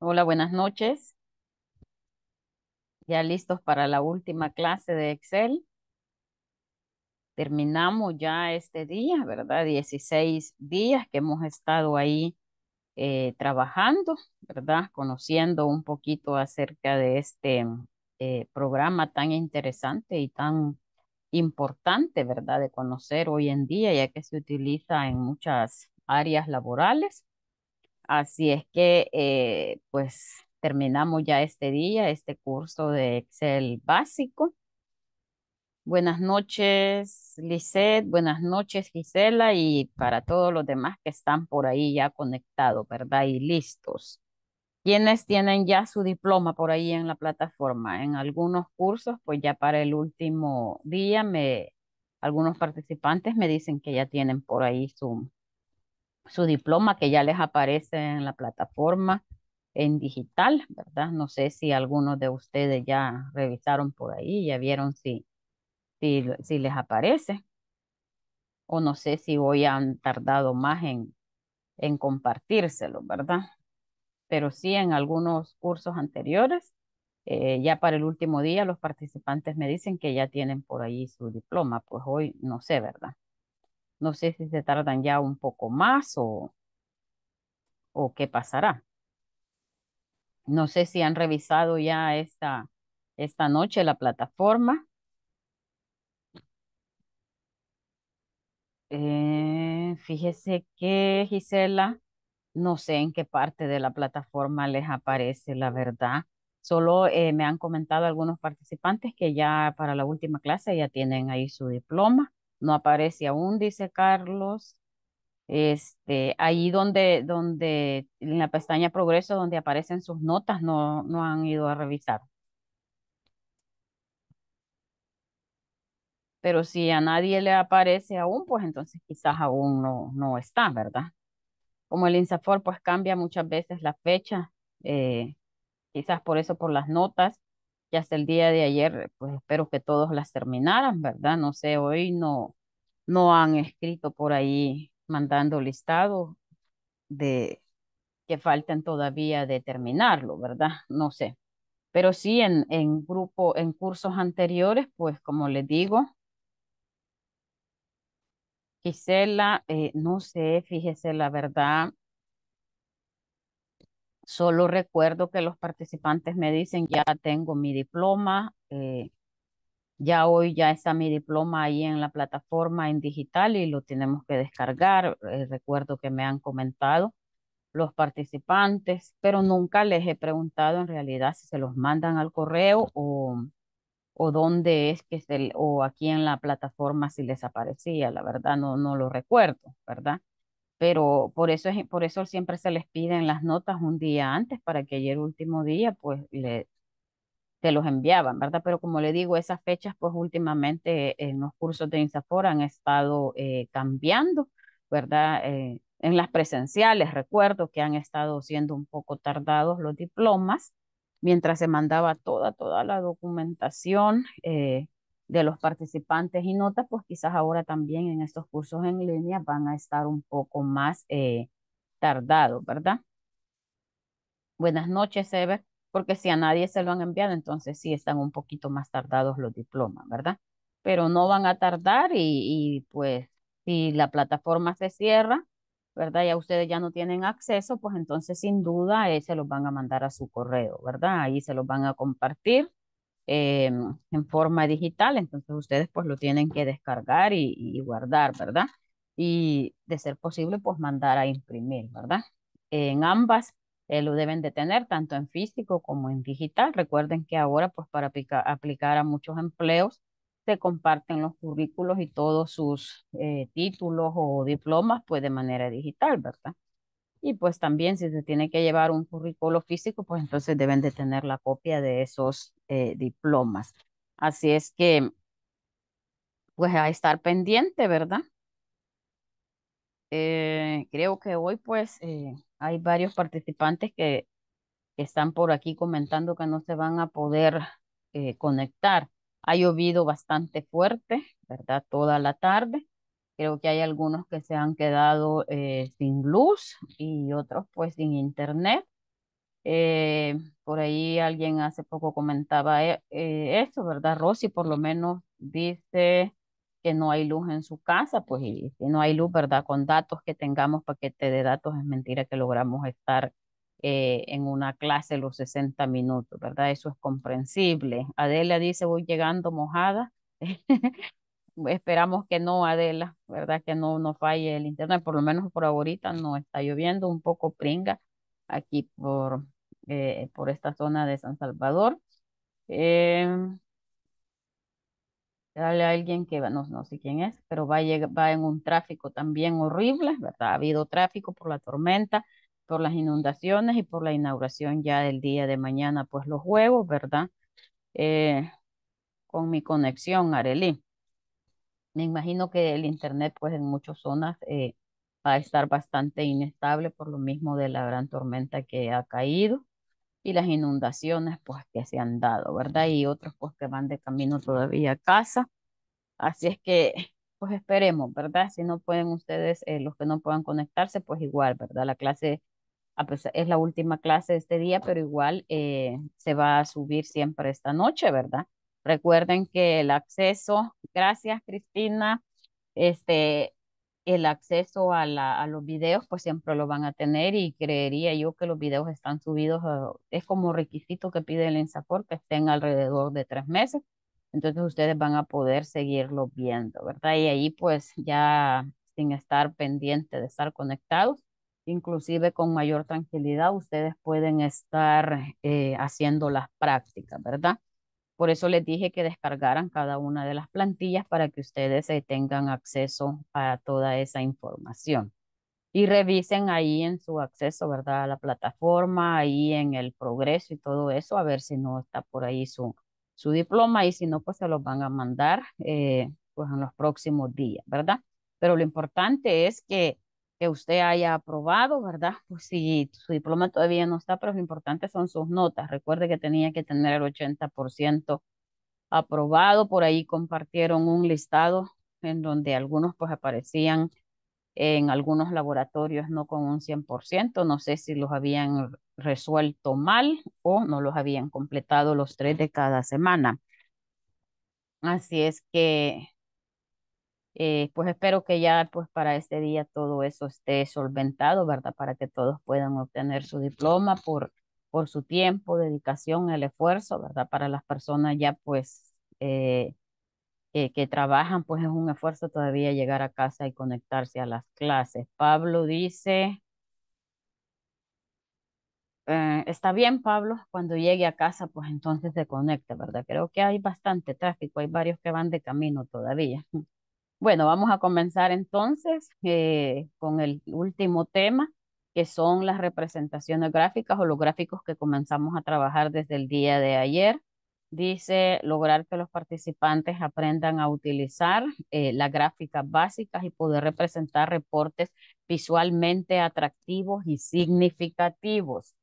Hola, buenas noches. Ya listos para la última clase de Excel. Terminamos ya este día, ¿verdad? 16 días que hemos estado ahí eh, trabajando, ¿verdad? Conociendo un poquito acerca de este eh, programa tan interesante y tan importante, ¿verdad? De conocer hoy en día, ya que se utiliza en muchas áreas laborales. Así es que, eh, pues, terminamos ya este día, este curso de Excel básico. Buenas noches, Lisette. Buenas noches, Gisela. Y para todos los demás que están por ahí ya conectados, ¿verdad? Y listos. Quienes tienen ya su diploma por ahí en la plataforma? En algunos cursos, pues ya para el último día, me, algunos participantes me dicen que ya tienen por ahí su, su diploma que ya les aparece en la plataforma en digital, ¿verdad? No sé si algunos de ustedes ya revisaron por ahí, ya vieron si, si, les aparece. O no sé si hoy han tardado más en, en compartírselo, ¿verdad? Pero sí en algunos cursos anteriores, eh, ya para el último día los participantes me dicen que ya tienen por ahí su diploma, pues hoy no sé, ¿verdad? No sé si se tardan ya un poco más o, o qué pasará. No sé si han revisado ya esta, esta noche la plataforma. Eh, fíjese que Gisela, no sé en qué parte de la plataforma les aparece, la verdad. Solo eh, me han comentado algunos participantes que ya para la última clase ya tienen ahí su diploma no aparece aún, dice Carlos. Este, ahí donde, donde, en la pestaña progreso, donde aparecen sus notas, no, no han ido a revisar. Pero si a nadie le aparece aún, pues entonces quizás aún no, no está, ¿verdad? Como el INSAFOR, pues cambia muchas veces la fecha, eh, quizás por eso, por las notas, ya hasta el día de ayer, pues espero que todos las terminaran, ¿verdad? No sé, hoy no, no han escrito por ahí mandando listados de que falten todavía de terminarlo, ¿verdad? No sé. Pero sí, en, en grupo, en cursos anteriores, pues como les digo, Gisela, eh, no sé, fíjese la verdad, Solo recuerdo que los participantes me dicen, ya tengo mi diploma, eh, ya hoy ya está mi diploma ahí en la plataforma en digital y lo tenemos que descargar. Eh, recuerdo que me han comentado los participantes, pero nunca les he preguntado en realidad si se los mandan al correo o, o dónde es que se, o aquí en la plataforma si les aparecía, la verdad no, no lo recuerdo, ¿verdad? pero por eso, por eso siempre se les piden las notas un día antes para que ayer último día pues le, te los enviaban, ¿verdad? Pero como le digo, esas fechas pues últimamente en los cursos de INSAFOR han estado eh, cambiando, ¿verdad? Eh, en las presenciales, recuerdo que han estado siendo un poco tardados los diplomas, mientras se mandaba toda, toda la documentación eh, de los participantes y notas, pues quizás ahora también en estos cursos en línea van a estar un poco más eh, tardados, ¿verdad? Buenas noches, Ever, porque si a nadie se lo han enviado, entonces sí están un poquito más tardados los diplomas, ¿verdad? Pero no van a tardar y, pues si la plataforma se cierra, ¿verdad? Ya ustedes ya no tienen acceso, pues entonces sin duda eh, se los van a mandar a su correo, ¿verdad? Ahí se los van a compartir Em, en forma digital, entonces ustedes pues lo tienen que descargar y, guardar, ¿verdad? Y de ser posible pues mandar a imprimir, ¿verdad? En ambas eh, lo deben de tener, tanto en físico como en digital. Recuerden que ahora pues para aplicar a muchos empleos se comparten los currículos y todos sus eh, títulos o diplomas pues de manera digital, ¿verdad? Y pues también si se tiene que llevar un currículo físico, pues entonces deben de tener la copia de esos eh, diplomas. Así es que, pues a estar pendiente, ¿verdad? Eh, creo que hoy pues eh, hay varios participantes que, que, están por aquí comentando que no se van a poder conectar. Ha llovido bastante fuerte, ¿verdad? Toda la tarde. Creo que hay algunos que se han quedado eh, sin luz y otros pues sin internet. Eh, por ahí alguien hace poco comentaba eh, eh eso, ¿verdad? Rosy por lo menos dice que no hay luz en su casa, pues y si no hay luz, ¿verdad? Con datos que tengamos, paquete de datos, es mentira que logramos estar en una clase los 60 minutos, ¿verdad? Eso es comprensible. Adela dice, voy llegando mojada. esperamos que no, Adela, ¿verdad? Que no, no falle el internet, por lo menos por ahorita no está lloviendo, un poco pringa aquí por, eh, por esta zona de San Salvador. Em, dale a alguien que no, no sé quién es, pero va, va en un tráfico también horrible, ¿verdad? Ha habido tráfico por la tormenta, por las inundaciones y por la inauguración ya del día de mañana, pues los juegos, ¿verdad? Eh, con mi conexión, Arely. Me imagino que el Internet, pues en muchas zonas eh, va a estar bastante inestable por lo mismo de la gran tormenta que ha caído y las inundaciones, pues que se han dado, ¿verdad? Y otros, pues que van de camino todavía a casa. Así es que, pues esperemos, ¿verdad? Si no pueden ustedes, eh, los que no puedan conectarse, pues igual, ¿verdad? La clase a pesar, es la última clase de este día, pero igual eh, se va a subir siempre esta noche, ¿verdad? Recuerden que el acceso, gracias Cristina, este, el acceso a, la, a, los videos pues siempre lo van a tener y creería yo que los videos están subidos, ah, es como requisito que pide el INSAFOR que estén alrededor de tres meses, entonces ustedes van a poder seguirlo viendo, ¿verdad? Y ahí pues ya sin estar pendiente de estar conectados, inclusive con mayor tranquilidad ustedes pueden estar eh, haciendo las prácticas, ¿verdad? Por eso les dije que descargaran cada una de las plantillas para que ustedes eh, tengan acceso a toda esa información. Y revisen ahí en su acceso, ¿verdad? A la plataforma, ahí en el progreso y todo eso, a ver si no está por ahí su, su diploma y si no, pues se los van a mandar eh, pues en los próximos días, ¿verdad? Pero lo importante es que que usted haya aprobado, ¿verdad? Pues si su diploma todavía no está, pero lo importante son sus notas. Recuerde que tenía que tener el 80% aprobado. Por ahí compartieron un listado en donde algunos pues aparecían en algunos laboratorios no con un 100%. No sé si los habían resuelto mal o no los habían completado los tres de cada semana. Así es que eh, pues espero que ya pues para este día todo eso esté solventado, ¿verdad? Para que todos puedan obtener su diploma por, por su tiempo, dedicación, el esfuerzo, ¿verdad? Para las personas ya pues eh, eh, que trabajan, pues es un esfuerzo todavía llegar a casa y conectarse a las clases. Pablo dice, está bien, Pablo, cuando llegue a casa, pues entonces se conecta, ¿verdad? Creo que hay bastante tráfico, hay varios que van de camino todavía. Bueno, vamos a comenzar entonces eh, con el último tema, que son las representaciones gráficas o los gráficos que comenzamos a trabajar desde el día de ayer. Dice lograr que los participantes aprendan a utilizar eh, las gráficas básicas y poder representar reportes visualmente atractivos y significativos.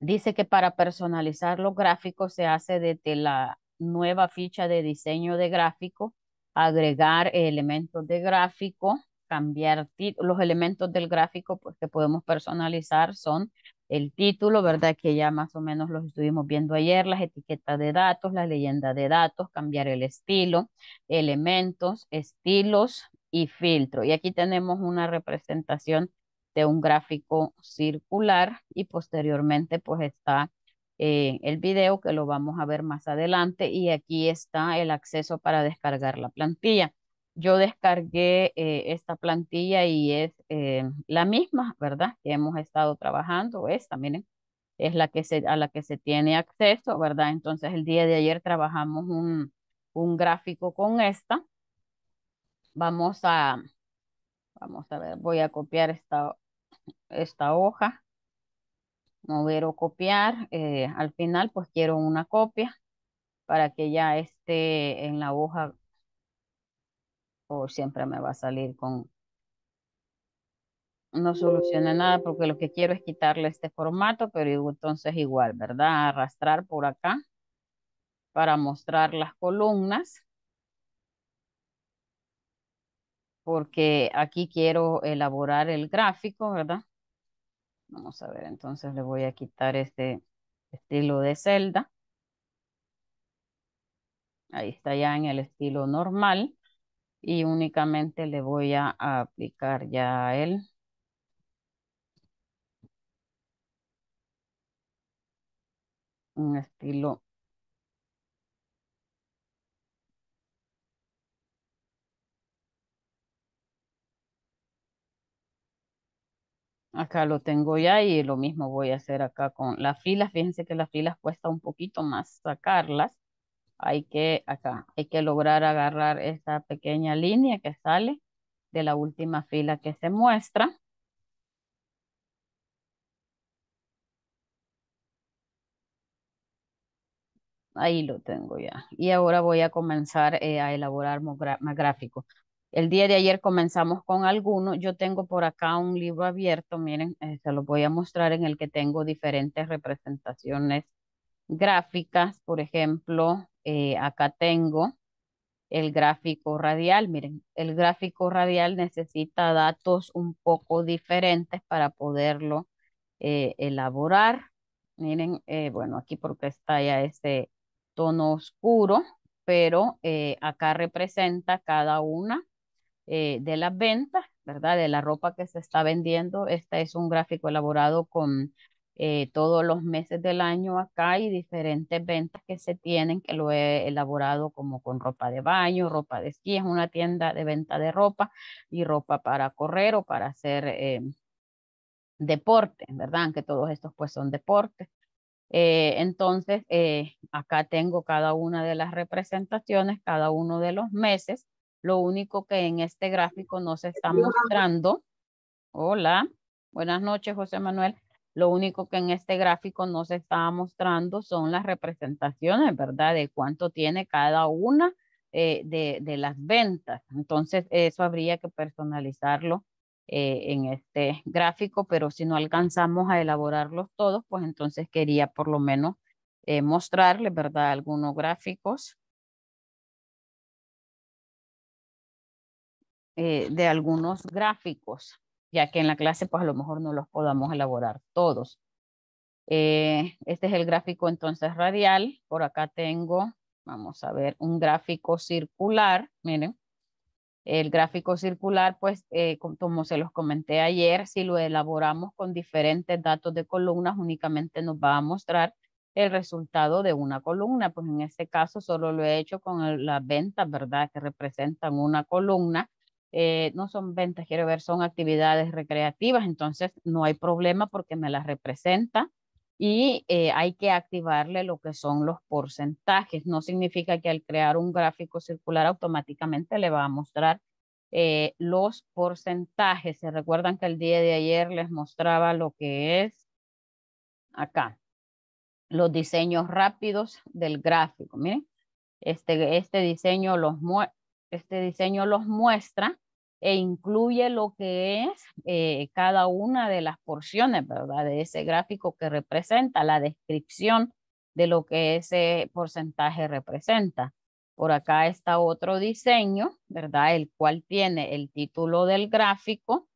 Dice que para personalizar los gráficos se hace desde la nueva ficha de diseño de gráfico agregar elementos de gráfico, cambiar los elementos del gráfico pues, que podemos personalizar son el título, ¿verdad? Que ya más o menos los estuvimos viendo ayer, las etiquetas de datos, la leyenda de datos, cambiar el estilo, elementos, estilos y filtro. Y aquí tenemos una representación de un gráfico circular y posteriormente pues está eh, el video que lo vamos a ver más adelante y aquí está el acceso para descargar la plantilla. Yo descargué eh, esta plantilla y es eh, la misma, ¿verdad? Que hemos estado trabajando, esta, miren, es la que se, a la que se tiene acceso, ¿verdad? Entonces el día de ayer trabajamos un, un gráfico con esta. Vamos a, vamos a ver, voy a copiar esta, esta hoja mover o copiar. Eh, al final, pues quiero una copia para que ya esté en la hoja o siempre me va a salir con... No soluciona nada porque lo que quiero es quitarle este formato, pero entonces igual, ¿verdad? Arrastrar por acá para mostrar las columnas. Porque aquí quiero elaborar el gráfico, ¿verdad? Vamos a ver, entonces le voy a quitar este estilo de celda. Ahí está ya en el estilo normal y únicamente le voy a aplicar ya él. un estilo Acá lo tengo ya y lo mismo voy a hacer acá con las filas. Fíjense que las filas cuesta un poquito más sacarlas. Hay que, acá, hay que lograr agarrar esta pequeña línea que sale de la última fila que se muestra. Ahí lo tengo ya. Y ahora voy a comenzar eh, a elaborar más gráfico. El día de ayer comenzamos con alguno, Yo tengo por acá un libro abierto, miren, eh, se los voy a mostrar en el que tengo diferentes representaciones gráficas. Por ejemplo, eh, acá tengo el gráfico radial. Miren, el gráfico radial necesita datos un poco diferentes para poderlo eh, elaborar. Miren, bueno, aquí porque está ya ese tono oscuro, pero acá representa cada una eh, de las ventas, ¿verdad? De la ropa que se está vendiendo. Este es un gráfico elaborado con eh, todos los meses del año acá y diferentes ventas que se tienen, que lo he elaborado como con ropa de baño, ropa de esquí, es una tienda de venta de ropa y ropa para correr o para hacer eh, deporte, ¿verdad? Que todos estos pues son deportes. entonces, acá tengo cada una de las representaciones, cada uno de los meses lo único que en este gráfico no se está mostrando. Hola, buenas noches, José Manuel. Lo único que en este gráfico no se está mostrando son las representaciones, ¿verdad? De cuánto tiene cada una eh, de, de, las ventas. Entonces, eso habría que personalizarlo eh, en este gráfico, pero si no alcanzamos a elaborarlos todos, pues entonces quería por lo menos eh, mostrarle mostrarles, ¿verdad? Algunos gráficos Eh, de algunos gráficos, ya que en la clase pues a lo mejor no los podamos elaborar todos. Eh, este es el gráfico entonces radial. Por acá tengo, vamos a ver, un gráfico circular, miren. El gráfico circular, pues, eh, como se los comenté ayer, si lo elaboramos con diferentes datos de columnas, únicamente nos va a mostrar el resultado de una columna. Pues en este caso solo lo he hecho con las ventas, ¿verdad? Que representan una columna eh, no son ventas, quiero ver, son actividades recreativas, entonces no hay problema porque me las representa y eh, hay que activarle lo que son los porcentajes. No significa que al crear un gráfico circular automáticamente le va a mostrar eh, los porcentajes. Se recuerdan que el día de ayer les mostraba lo que es acá, los diseños rápidos del gráfico. Miren, este, este diseño los, este diseño los muestra e incluye lo que es eh, cada una de las porciones, ¿verdad? De ese gráfico que representa, la descripción de lo que ese porcentaje representa. Por acá está otro diseño, ¿verdad? El cual tiene el título del gráfico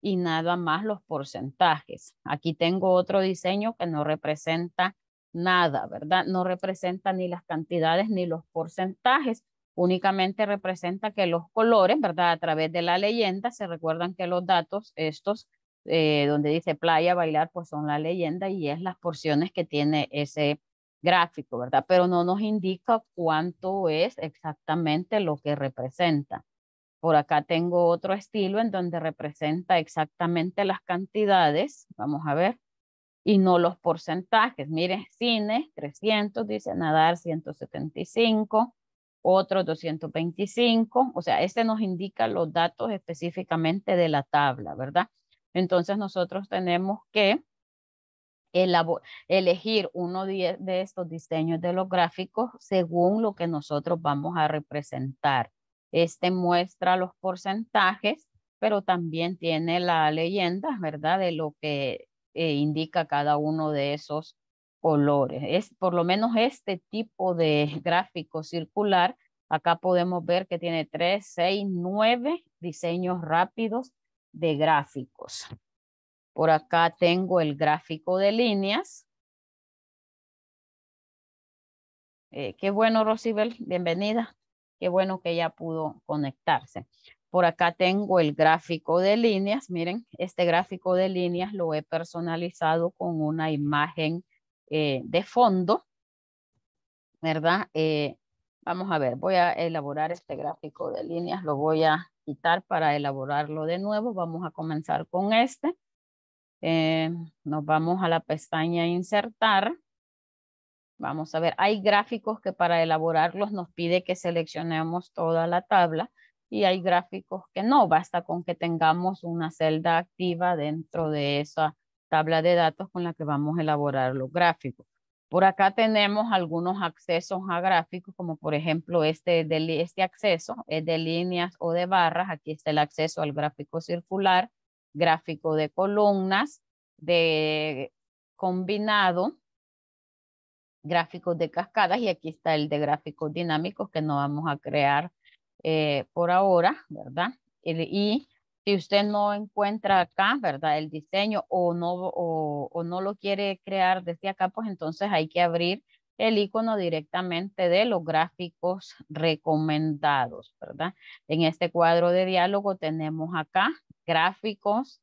y nada más los porcentajes. Aquí tengo otro diseño que no representa nada, ¿verdad? No representa ni las cantidades ni los porcentajes, únicamente representa que los colores, ¿verdad? A través de la leyenda, se recuerdan que los datos, estos, eh, donde dice playa, bailar, pues son la leyenda y es las porciones que tiene ese gráfico, ¿verdad? Pero no nos indica cuánto es exactamente lo que representa. Por acá tengo otro estilo en donde representa exactamente las cantidades, vamos a ver, y no los porcentajes. Miren, cine, 300, dice nadar, 175, otro 225, o sea, este nos indica los datos específicamente de la tabla, ¿verdad? Entonces nosotros tenemos que elegir uno de estos diseños de los gráficos según lo que nosotros vamos a representar. Este muestra los porcentajes, pero también tiene la leyenda, ¿verdad? De lo que eh, indica cada uno de esos colores. Es por lo menos este tipo de gráfico circular. Acá podemos ver que tiene 3, 6, 9 diseños rápidos de gráficos. Por acá tengo el gráfico de líneas. Eh, qué bueno, Rosibel, bienvenida. Qué bueno que ya pudo conectarse. Por acá tengo el gráfico de líneas. Miren, este gráfico de líneas lo he personalizado con una imagen eh, de fondo, ¿verdad? Eh, vamos a ver, voy a elaborar este gráfico de líneas, lo voy a quitar para elaborarlo de nuevo. Vamos a comenzar con este. Eh, nos vamos a la pestaña insertar. Vamos a ver, hay gráficos que para elaborarlos nos pide que seleccionemos toda la tabla y hay gráficos que no, basta con que tengamos una celda activa dentro de esa tabla de datos con la que vamos a elaborar los gráficos. Por acá tenemos algunos accesos a gráficos, como por ejemplo este, este acceso es de líneas o de barras. Aquí está el acceso al gráfico circular, gráfico de columnas, de combinado, gráficos de cascadas y aquí está el de gráficos dinámicos que no vamos a crear eh, por ahora, ¿verdad? El, y si usted no encuentra acá, ¿verdad? El diseño o no, o, no lo quiere crear desde acá, pues entonces hay que abrir el icono directamente de los gráficos recomendados, ¿verdad? En este cuadro de diálogo tenemos acá gráficos,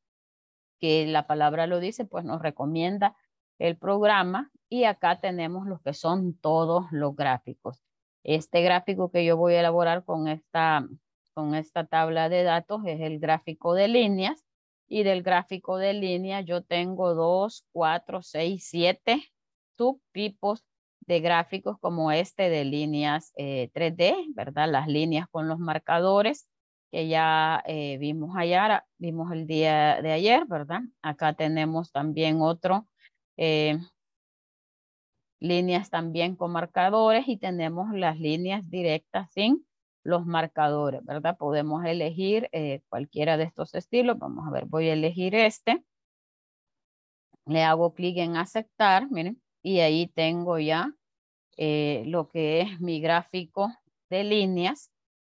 que la palabra lo dice, pues nos recomienda el programa y acá tenemos los que son todos los gráficos. Este gráfico que yo voy a elaborar con esta con esta tabla de datos es el gráfico de líneas y del gráfico de líneas yo tengo dos cuatro seis siete subtipos de gráficos como este de líneas 3D, eh, ¿verdad? Las líneas con los marcadores que ya eh, vimos ayer, vimos el día de ayer, ¿verdad? Acá tenemos también otro, eh, líneas también con marcadores y tenemos las líneas directas sin los marcadores, ¿verdad? Podemos elegir eh, cualquiera de estos estilos. Vamos a ver, voy a elegir este. Le hago clic en aceptar, miren, y ahí tengo ya eh, lo que es mi gráfico de líneas.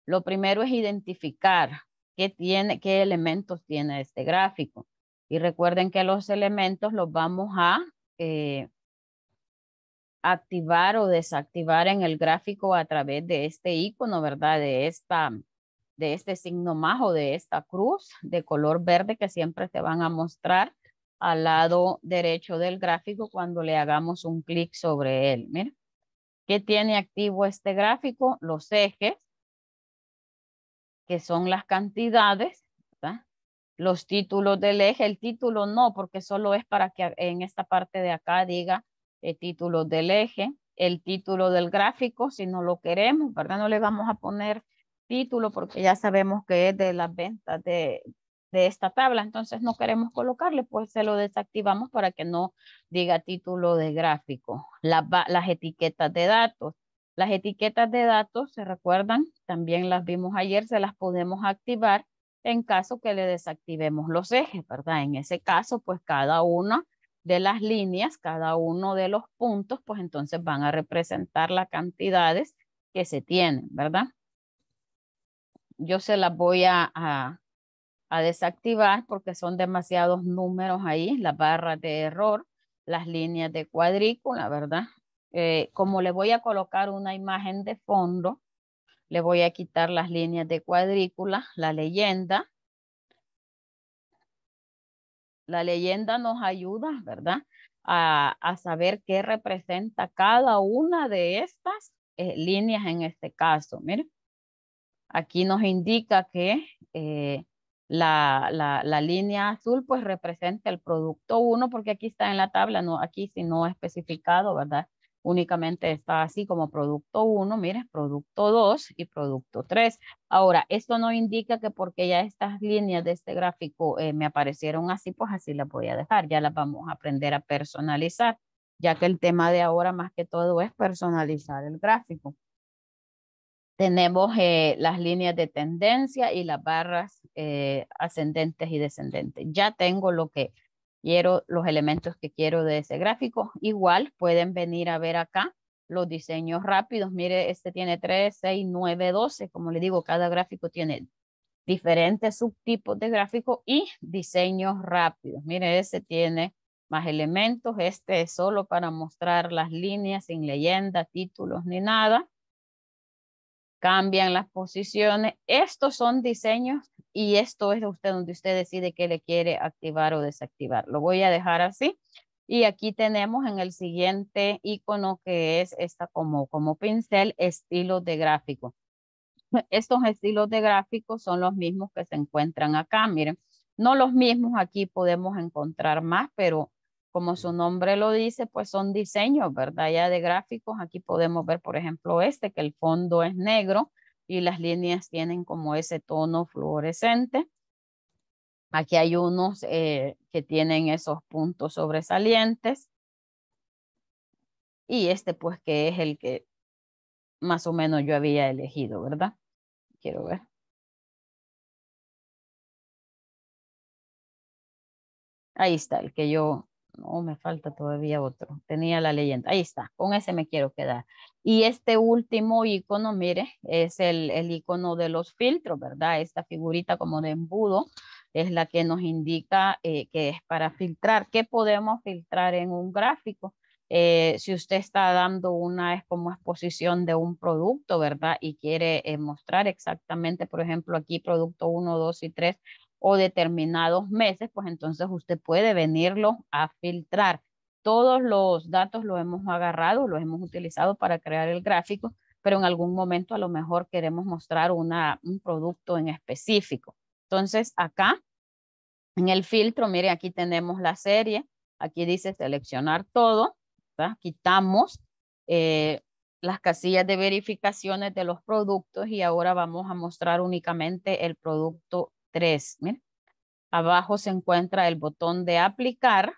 Lo primero es identificar qué, tiene, qué elementos tiene este gráfico. Y recuerden que los elementos los vamos a eh, activar o desactivar en el gráfico a través de este icono, ¿verdad? De esta de este signo más o de esta cruz de color verde que siempre te van a mostrar al lado derecho del gráfico cuando le hagamos un clic sobre él. Mira, ¿qué tiene activo este gráfico? Los ejes, que son las cantidades, los títulos del eje, el título no, porque solo es para que en esta parte de acá diga el título del eje, el título del gráfico, si no lo queremos, ¿verdad? No le vamos a poner título porque ya sabemos que es de las ventas de, esta tabla, entonces no queremos colocarle, pues se lo desactivamos para que no diga título de gráfico. Las, las etiquetas de datos. Las etiquetas de datos, ¿se recuerdan? También las vimos ayer, se las podemos activar en caso que le desactivemos los ejes, ¿verdad? En ese caso, pues cada una de las líneas, cada uno de los puntos, pues entonces van a representar las cantidades que se tienen, ¿verdad? Yo se las voy a, a, desactivar porque son demasiados números ahí, las barras de error, las líneas de cuadrícula, ¿verdad? Eh, como le voy a colocar una imagen de fondo, le voy a quitar las líneas de cuadrícula, la leyenda, la leyenda nos ayuda, ¿verdad? A, saber qué representa cada una de estas eh, líneas en este caso. Mire, aquí nos indica que eh, la, la, línea azul pues representa el producto 1 porque aquí está en la tabla, no, aquí si no especificado, ¿verdad? únicamente está así como producto 1, mire, producto 2 y producto 3. Ahora, esto no indica que porque ya estas líneas de este gráfico eh, me aparecieron así, pues así las voy a dejar, ya las vamos a aprender a personalizar, ya que el tema de ahora más que todo es personalizar el gráfico. Tenemos eh, las líneas de tendencia y las barras eh, ascendentes y descendentes. Ya tengo lo que quiero los elementos que quiero de ese gráfico. Igual pueden venir a ver acá los diseños rápidos. Mire, este tiene 3, 6, 9, 12. Como le digo, cada gráfico tiene diferentes subtipos de gráfico y diseños rápidos. Mire, este tiene más elementos. Este es solo para mostrar las líneas sin leyenda, títulos ni nada. Cambian las posiciones. Estos son diseños y esto es usted donde usted decide qué le quiere activar o desactivar. Lo voy a dejar así. Y aquí tenemos en el siguiente icono que es esta como, como pincel, estilos de gráfico. Estos estilos de gráfico son los mismos que se encuentran acá, miren. No los mismos, aquí podemos encontrar más, pero como su nombre lo dice, pues son diseños, ¿verdad? Ya de gráficos, aquí podemos ver, por ejemplo, este, que el fondo es negro y las líneas tienen como ese tono fluorescente. Aquí hay unos eh, que tienen esos puntos sobresalientes. Y este pues que es el que más o menos yo había elegido, ¿verdad? Quiero ver. Ahí está, el que yo no, me falta todavía otro. Tenía la leyenda. Ahí está, con ese me quiero quedar. Y este último icono, mire, es el, el icono de los filtros, ¿verdad? Esta figurita como de embudo es la que nos indica eh, que es para filtrar. ¿Qué podemos filtrar en un gráfico? Eh, si usted está dando una como exposición de un producto, ¿verdad? Y quiere eh, mostrar exactamente, por ejemplo, aquí producto 1, 2 y 3, o determinados meses, pues entonces usted puede venirlo a filtrar. Todos los datos los hemos agarrado, los hemos utilizado para crear el gráfico, pero en algún momento a lo mejor queremos mostrar una, un producto en específico. Entonces acá en el filtro, mire, aquí tenemos la serie, aquí dice seleccionar todo, quitamos eh, las casillas de verificaciones de los productos y ahora vamos a mostrar únicamente el producto Abajo se encuentra el botón de aplicar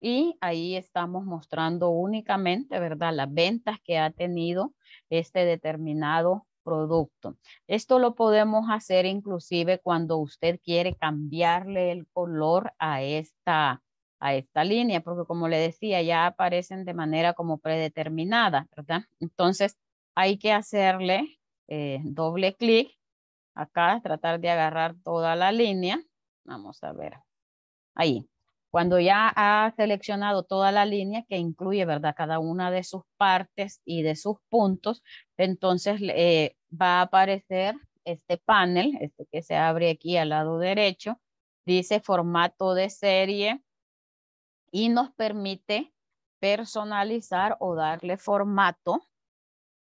y ahí estamos mostrando únicamente, ¿verdad? Las ventas que ha tenido este determinado producto. Esto lo podemos hacer inclusive cuando usted quiere cambiarle el color a esta, a esta línea, porque como le decía, ya aparecen de manera como predeterminada, ¿verdad? Entonces, hay que hacerle eh, doble clic acá, tratar de agarrar toda la línea. Vamos a ver. Ahí. Cuando ya ha seleccionado toda la línea que incluye, ¿verdad? Cada una de sus partes y de sus puntos, entonces eh, va a aparecer este panel, este que se abre aquí al lado derecho, dice formato de serie y nos permite personalizar o darle formato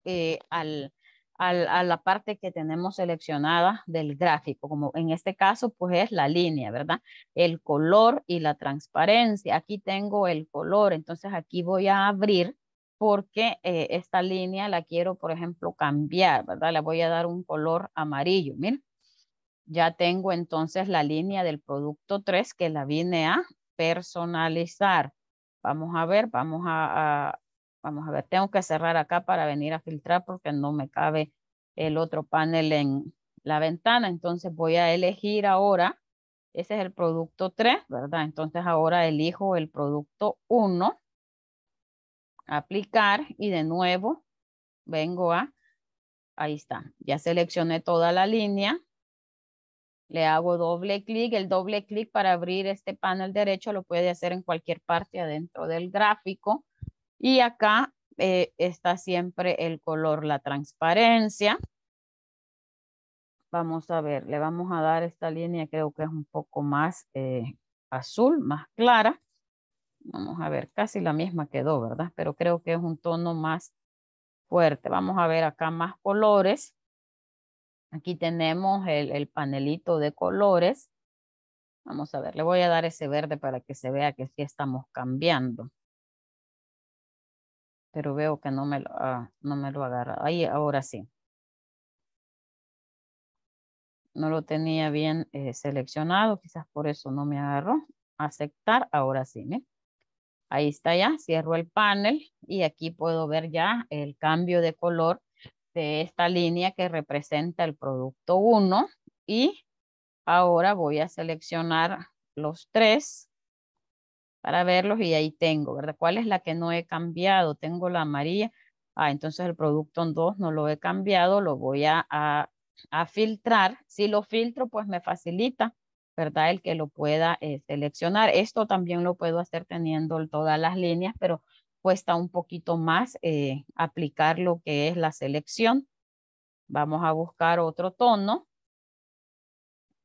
eh, al, a la parte que tenemos seleccionada del gráfico, como en este caso pues es la línea, ¿verdad? El color y la transparencia. Aquí tengo el color, entonces aquí voy a abrir porque eh, esta línea la quiero, por ejemplo, cambiar, ¿verdad? Le voy a dar un color amarillo, miren. Ya tengo entonces la línea del producto 3 que la vine a personalizar. Vamos a ver, vamos a Vamos a ver, tengo que cerrar acá para venir a filtrar porque no me cabe el otro panel en la ventana. Entonces voy a elegir ahora, ese es el producto 3, ¿verdad? Entonces ahora elijo el producto 1, aplicar y de nuevo vengo a, ahí está, ya seleccioné toda la línea, le hago doble clic, el doble clic para abrir este panel derecho lo puede hacer en cualquier parte adentro del gráfico y acá eh, está siempre el color, la transparencia. Vamos a ver, le vamos a dar esta línea, creo que es un poco más eh, azul, más clara. Vamos a ver, casi la misma quedó, ¿verdad? Pero creo que es un tono más fuerte. Vamos a ver acá más colores. Aquí tenemos el, el panelito de colores. Vamos a ver, le voy a dar ese verde para que se vea que sí estamos cambiando pero veo que no me lo, ah, no me lo agarra. Ahí, ahora sí. No lo tenía bien eh, seleccionado, quizás por eso no me agarró. Aceptar, ahora sí. ¿eh? Ahí está ya, cierro el panel y aquí puedo ver ya el cambio de color de esta línea que representa el producto 1 y ahora voy a seleccionar los tres para verlos y ahí tengo, ¿verdad? ¿Cuál es la que no he cambiado? Tengo la amarilla. Ah, entonces el producto en dos no lo he cambiado, lo voy a, filtrar. Si lo filtro, pues me facilita, ¿verdad? El que lo pueda eh, seleccionar. Esto también lo puedo hacer teniendo todas las líneas, pero cuesta un poquito más eh, aplicar lo que es la selección. Vamos a buscar otro tono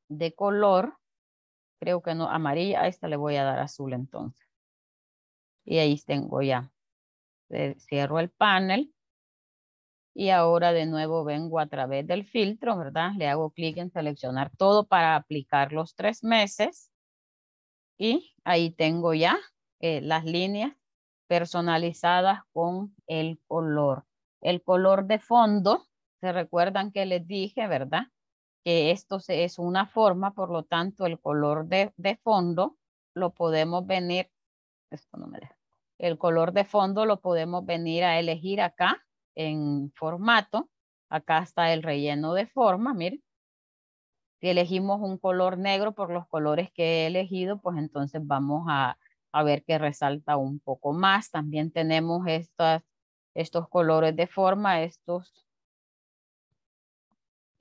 de color creo que no, amarilla, a esta le voy a dar azul entonces. Y ahí tengo ya. Eh, cierro el panel. Y ahora de nuevo vengo a través del filtro, ¿verdad? Le hago clic en seleccionar todo para aplicar los tres meses. Y ahí tengo ya eh, las líneas personalizadas con el color. El color de fondo, se recuerdan que les dije, ¿verdad? que esto es una forma, por lo tanto el color de, fondo lo podemos venir, esto el color de fondo lo podemos venir a elegir acá en formato, acá está el relleno de forma, miren. Si elegimos un color negro por los colores que he elegido, pues entonces vamos a, a ver que resalta un poco más. También tenemos estas, estos colores de forma, estos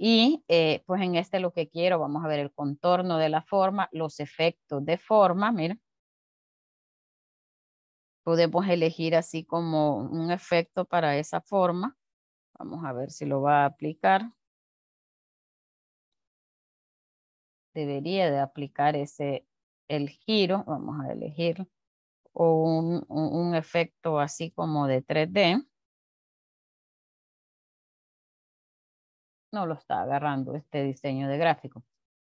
y eh, pues en este lo que quiero, vamos a ver el contorno de la forma, los efectos de forma, mira. Podemos elegir así como un efecto para esa forma. Vamos a ver si lo va a aplicar. Debería de aplicar ese, el giro, vamos a elegir, o un, un efecto así como de 3D. no lo está agarrando este diseño de gráfico.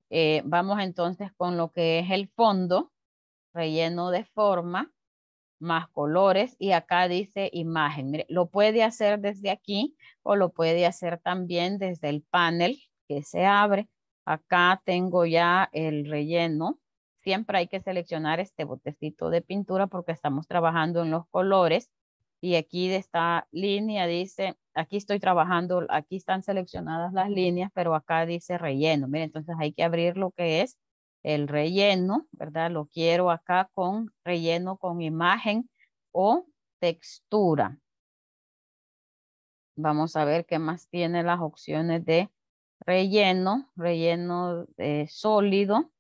Eh, vamos entonces con lo que es el fondo, relleno de forma, más colores y acá dice imagen. lo puede hacer desde aquí o lo puede hacer también desde el panel que se abre. Acá tengo ya el relleno. Siempre hay que seleccionar este botecito de pintura porque estamos trabajando en los colores. Y aquí de esta línea dice, aquí estoy trabajando, aquí están seleccionadas las líneas, pero acá dice relleno. Miren, entonces hay que abrir lo que es el relleno, ¿verdad? Lo quiero acá con relleno con imagen o textura. Vamos a ver qué más tiene las opciones de relleno, relleno eh, sólido,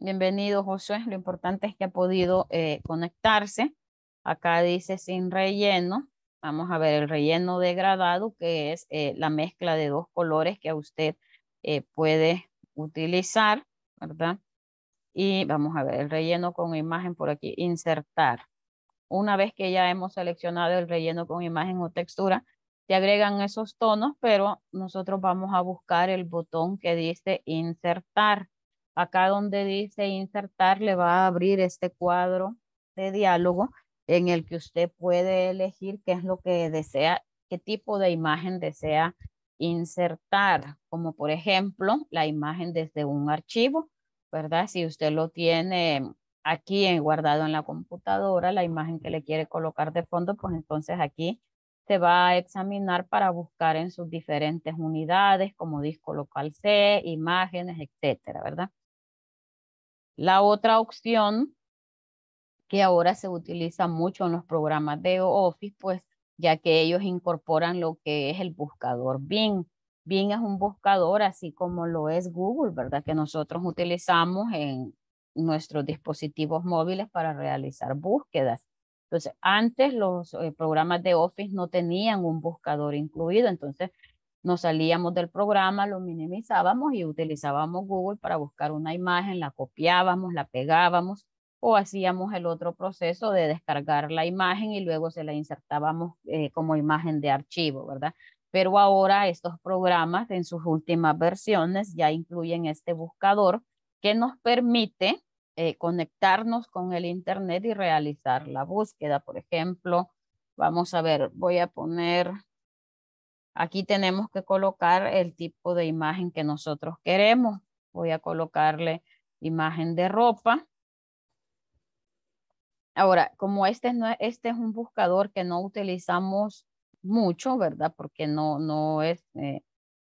Bienvenido, José. Lo importante es que ha podido eh, conectarse. Acá dice sin relleno. Vamos a ver el relleno degradado, que es eh, la mezcla de dos colores que a usted eh, puede utilizar, ¿verdad? Y vamos a ver el relleno con imagen por aquí, insertar. Una vez que ya hemos seleccionado el relleno con imagen o textura, se agregan esos tonos, pero nosotros vamos a buscar el botón que dice insertar Acá donde dice insertar le va a abrir este cuadro de diálogo en el que usted puede elegir qué es lo que desea, qué tipo de imagen desea insertar, como por ejemplo la imagen desde un archivo, ¿verdad? Si usted lo tiene aquí guardado en la computadora, la imagen que le quiere colocar de fondo, pues entonces aquí se va a examinar para buscar en sus diferentes unidades como disco local C, imágenes, etcétera, ¿verdad? La otra opción que ahora se utiliza mucho en los programas de Office, pues ya que ellos incorporan lo que es el buscador Bing. Bing es un buscador así como lo es Google, ¿verdad? Que nosotros utilizamos en nuestros dispositivos móviles para realizar búsquedas. Entonces, antes los eh, programas de Office no tenían un buscador incluido, entonces nos salíamos del programa, lo minimizábamos y utilizábamos Google para buscar una imagen, la copiábamos, la pegábamos o hacíamos el otro proceso de descargar la imagen y luego se la insertábamos eh, como imagen de archivo, ¿verdad? Pero ahora estos programas en sus últimas versiones ya incluyen este buscador que nos permite eh, conectarnos con el Internet y realizar la búsqueda. Por ejemplo, vamos a ver, voy a poner Aquí tenemos que colocar el tipo de imagen que nosotros queremos. Voy a colocarle imagen de ropa. Ahora, como este, este es un buscador que no utilizamos mucho, ¿verdad? Porque no, no es eh,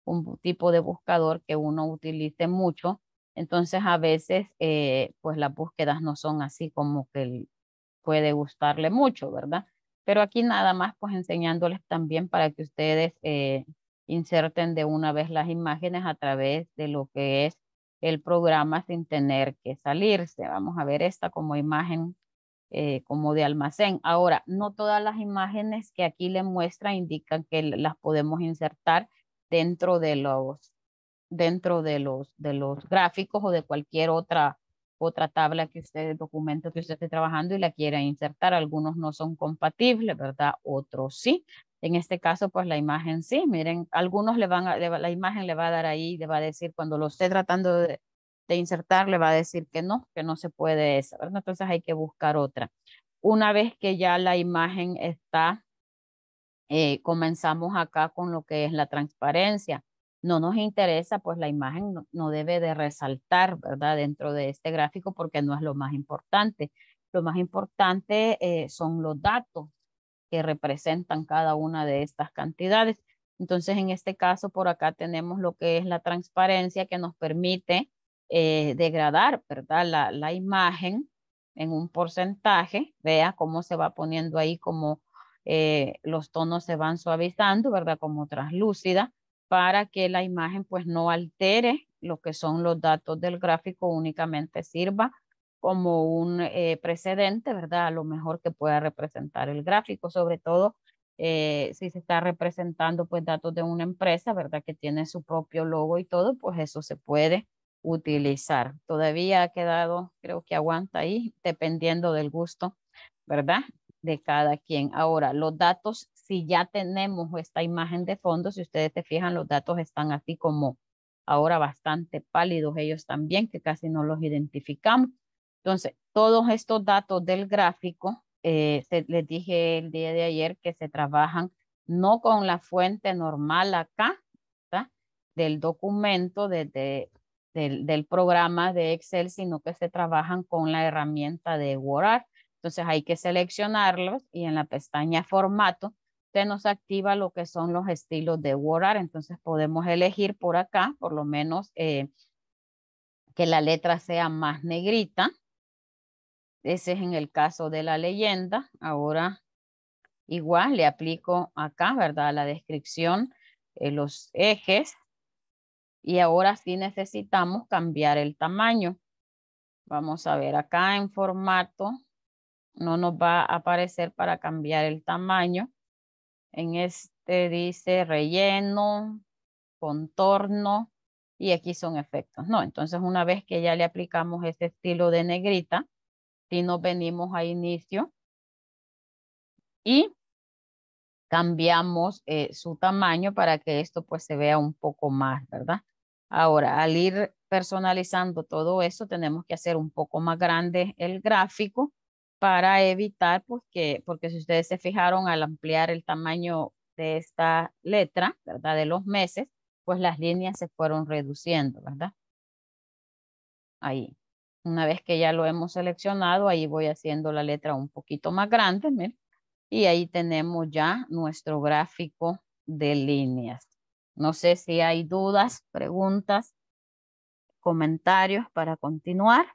un tipo de buscador que uno utilice mucho. Entonces, a veces, eh, pues las búsquedas no son así como que puede gustarle mucho, ¿verdad? Pero aquí nada más pues enseñándoles también para que ustedes eh, inserten de una vez las imágenes a través de lo que es el programa sin tener que salirse. Vamos a ver esta como imagen eh, como de almacén. Ahora, no todas las imágenes que aquí le muestra indican que las podemos insertar dentro de los, dentro de los, de los gráficos o de cualquier otra otra tabla que usted, documento que usted esté trabajando y la quiera insertar. Algunos no son compatibles, ¿verdad? Otros sí. En este caso, pues la imagen sí. Miren, algunos le van a, la imagen le va a dar ahí, le va a decir cuando lo esté tratando de, insertar, le va a decir que no, que no se puede esa, ¿verdad? Entonces hay que buscar otra. Una vez que ya la imagen está, eh, comenzamos acá con lo que es la transparencia no nos interesa, pues la imagen no, debe de resaltar, ¿verdad? Dentro de este gráfico porque no es lo más importante. Lo más importante eh, son los datos que representan cada una de estas cantidades. Entonces, en este caso, por acá tenemos lo que es la transparencia que nos permite eh, degradar, ¿verdad? La, la imagen en un porcentaje. Vea cómo se va poniendo ahí, cómo eh, los tonos se van suavizando, ¿verdad? Como translúcida para que la imagen pues no altere lo que son los datos del gráfico, únicamente sirva como un eh, precedente, ¿verdad? A lo mejor que pueda representar el gráfico, sobre todo eh, si se está representando pues datos de una empresa, ¿verdad? Que tiene su propio logo y todo, pues eso se puede utilizar. Todavía ha quedado, creo que aguanta ahí, dependiendo del gusto, ¿verdad? De cada quien. Ahora, los datos si ya tenemos esta imagen de fondo, si ustedes te fijan, los datos están así como ahora bastante pálidos ellos también, que casi no los identificamos. Entonces, todos estos datos del gráfico, eh, les dije el día de ayer que se trabajan no con la fuente normal acá, del documento, de, del, programa de Excel, sino que se trabajan con la herramienta de WordArt. Entonces hay que seleccionarlos y en la pestaña formato usted nos activa lo que son los estilos de WordArt. Entonces podemos elegir por acá, por lo menos eh, que la letra sea más negrita. Ese es en el caso de la leyenda. Ahora igual le aplico acá, ¿verdad? La descripción, eh, los ejes. Y ahora sí necesitamos cambiar el tamaño. Vamos a ver acá en formato. No nos va a aparecer para cambiar el tamaño en este dice relleno, contorno y aquí son efectos, ¿no? Entonces una vez que ya le aplicamos este estilo de negrita, si nos venimos a inicio y cambiamos eh, su tamaño para que esto pues se vea un poco más, ¿verdad? Ahora, al ir personalizando todo eso, tenemos que hacer un poco más grande el gráfico para evitar, pues, que, porque si ustedes se fijaron al ampliar el tamaño de esta letra, ¿verdad? De los meses, pues las líneas se fueron reduciendo, ¿verdad? Ahí. Una vez que ya lo hemos seleccionado, ahí voy haciendo la letra un poquito más grande, miren. Y ahí tenemos ya nuestro gráfico de líneas. No sé si hay dudas, preguntas, comentarios para continuar.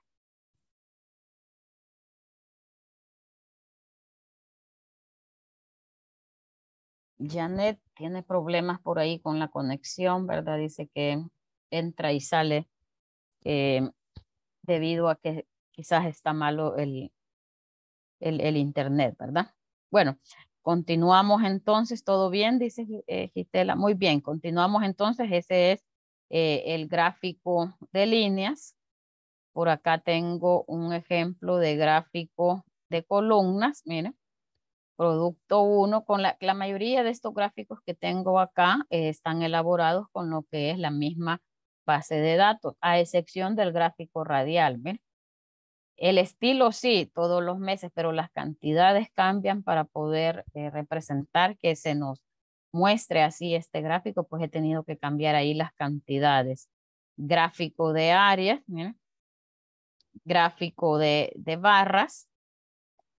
Janet tiene problemas por ahí con la conexión, ¿verdad? Dice que entra y sale eh, debido a que quizás está malo el, el, internet, ¿verdad? Bueno, continuamos entonces, ¿todo bien? Dice eh, Gitela, muy bien, continuamos entonces, ese es eh, el gráfico de líneas. Por acá tengo un ejemplo de gráfico de columnas, miren. Producto 1, con la, mayoría de estos gráficos que tengo acá eh, están elaborados con lo que es la misma base de datos, a excepción del gráfico radial. El estilo sí, todos los meses, pero las cantidades cambian para poder eh, representar que se nos muestre así este gráfico, pues he tenido que cambiar ahí las cantidades. Gráfico de áreas, ¿eh? gráfico de, de barras,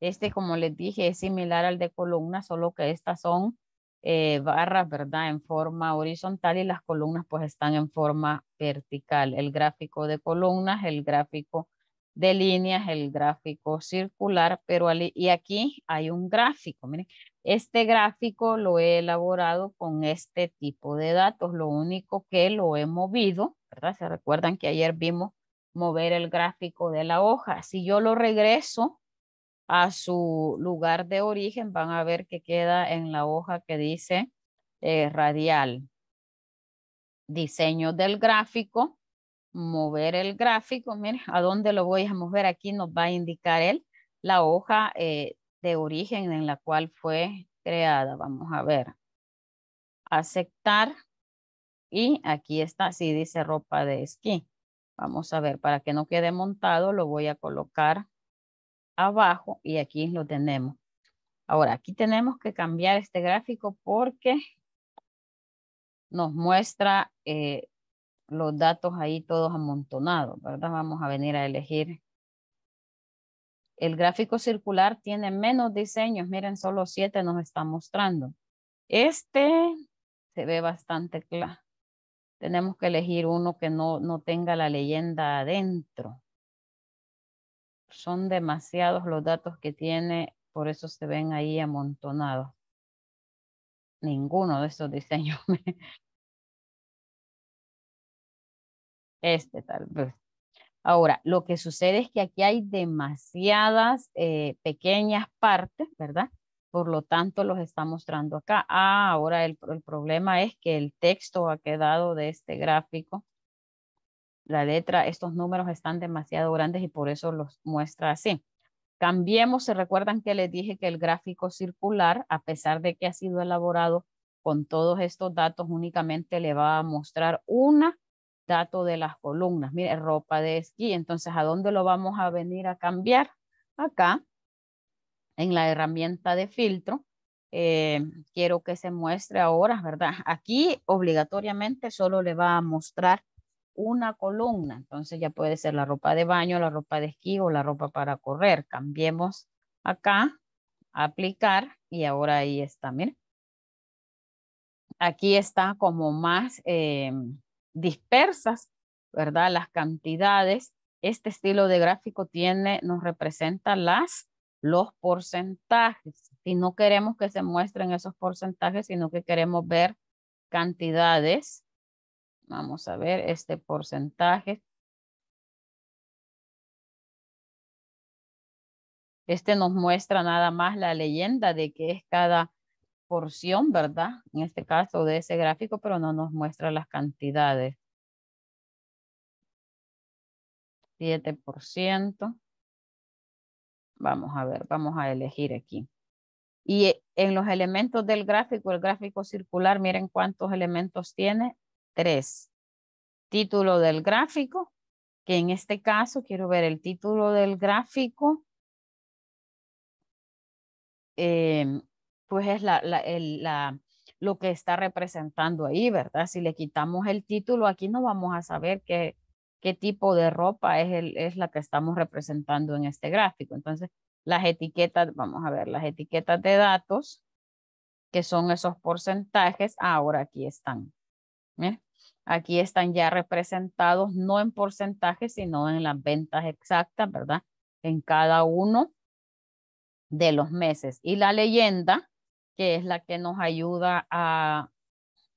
este, como les dije, es similar al de columna, solo que estas son eh, barras, ¿verdad? En forma horizontal y las columnas pues están en forma vertical. El gráfico de columnas, el gráfico de líneas, el gráfico circular, pero y aquí hay un gráfico. Miren, este gráfico lo he elaborado con este tipo de datos. Lo único que lo he movido, ¿verdad? Se recuerdan que ayer vimos mover el gráfico de la hoja. Si yo lo regreso a su lugar de origen, van a ver que queda en la hoja que dice eh, radial. Diseño del gráfico, mover el gráfico, miren, a dónde lo voy a mover, aquí nos va a indicar la hoja eh, de origen en la cual fue creada, vamos a ver. Aceptar y aquí está, sí dice ropa de esquí. Vamos a ver, para que no quede montado, lo voy a colocar abajo y aquí lo tenemos. Ahora, aquí tenemos que cambiar este gráfico porque nos muestra eh, los datos ahí todos amontonados, ¿verdad? Vamos a venir a elegir. El gráfico circular tiene menos diseños, miren, solo siete nos está mostrando. Este se ve bastante claro. Tenemos que elegir uno que no, no tenga la leyenda adentro son demasiados los datos que tiene, por eso se ven ahí amontonados. Ninguno de estos diseños. Este tal vez. Ahora, lo que sucede es que aquí hay demasiadas eh, pequeñas partes, ¿verdad? Por lo tanto, los está mostrando acá. Ah, ahora el, el problema es que el texto ha quedado de este gráfico la letra, estos números están demasiado grandes y por eso los muestra así. Cambiemos, se recuerdan que les dije que el gráfico circular, a pesar de que ha sido elaborado con todos estos datos, únicamente le va a mostrar una dato de las columnas. Mire, ropa de esquí. Entonces, ¿a dónde lo vamos a venir a cambiar? Acá, en la herramienta de filtro. Eh, quiero que se muestre ahora, ¿verdad? Aquí obligatoriamente solo le va a mostrar una columna. Entonces ya puede ser la ropa de baño, la ropa de esquí o la ropa para correr. Cambiemos acá, aplicar y ahora ahí está, miren. Aquí está como más eh, dispersas, ¿verdad? Las cantidades. Este estilo de gráfico tiene, nos representa las, los porcentajes. Y no queremos que se muestren esos porcentajes, sino que queremos ver cantidades Vamos a ver este porcentaje. Este nos muestra nada más la leyenda de que es cada porción, ¿verdad? En este caso de ese gráfico, pero no nos muestra las cantidades. 7%. Vamos a ver, vamos a elegir aquí. Y en los elementos del gráfico, el gráfico circular, miren cuántos elementos tiene tres Título del gráfico, que en este caso quiero ver el título del gráfico. Em, pues es la, la, lo que está representando ahí, ¿verdad? Si le quitamos el título, aquí no vamos a saber qué, qué tipo de ropa es, el, es la que estamos representando en este gráfico. Entonces, las etiquetas, vamos a ver, las etiquetas de datos, que son esos porcentajes, ahora aquí están. Aquí están ya representados, no en porcentaje, sino en las ventas exactas, ¿verdad? En cada uno de los meses. Y la leyenda, que es la que nos ayuda a,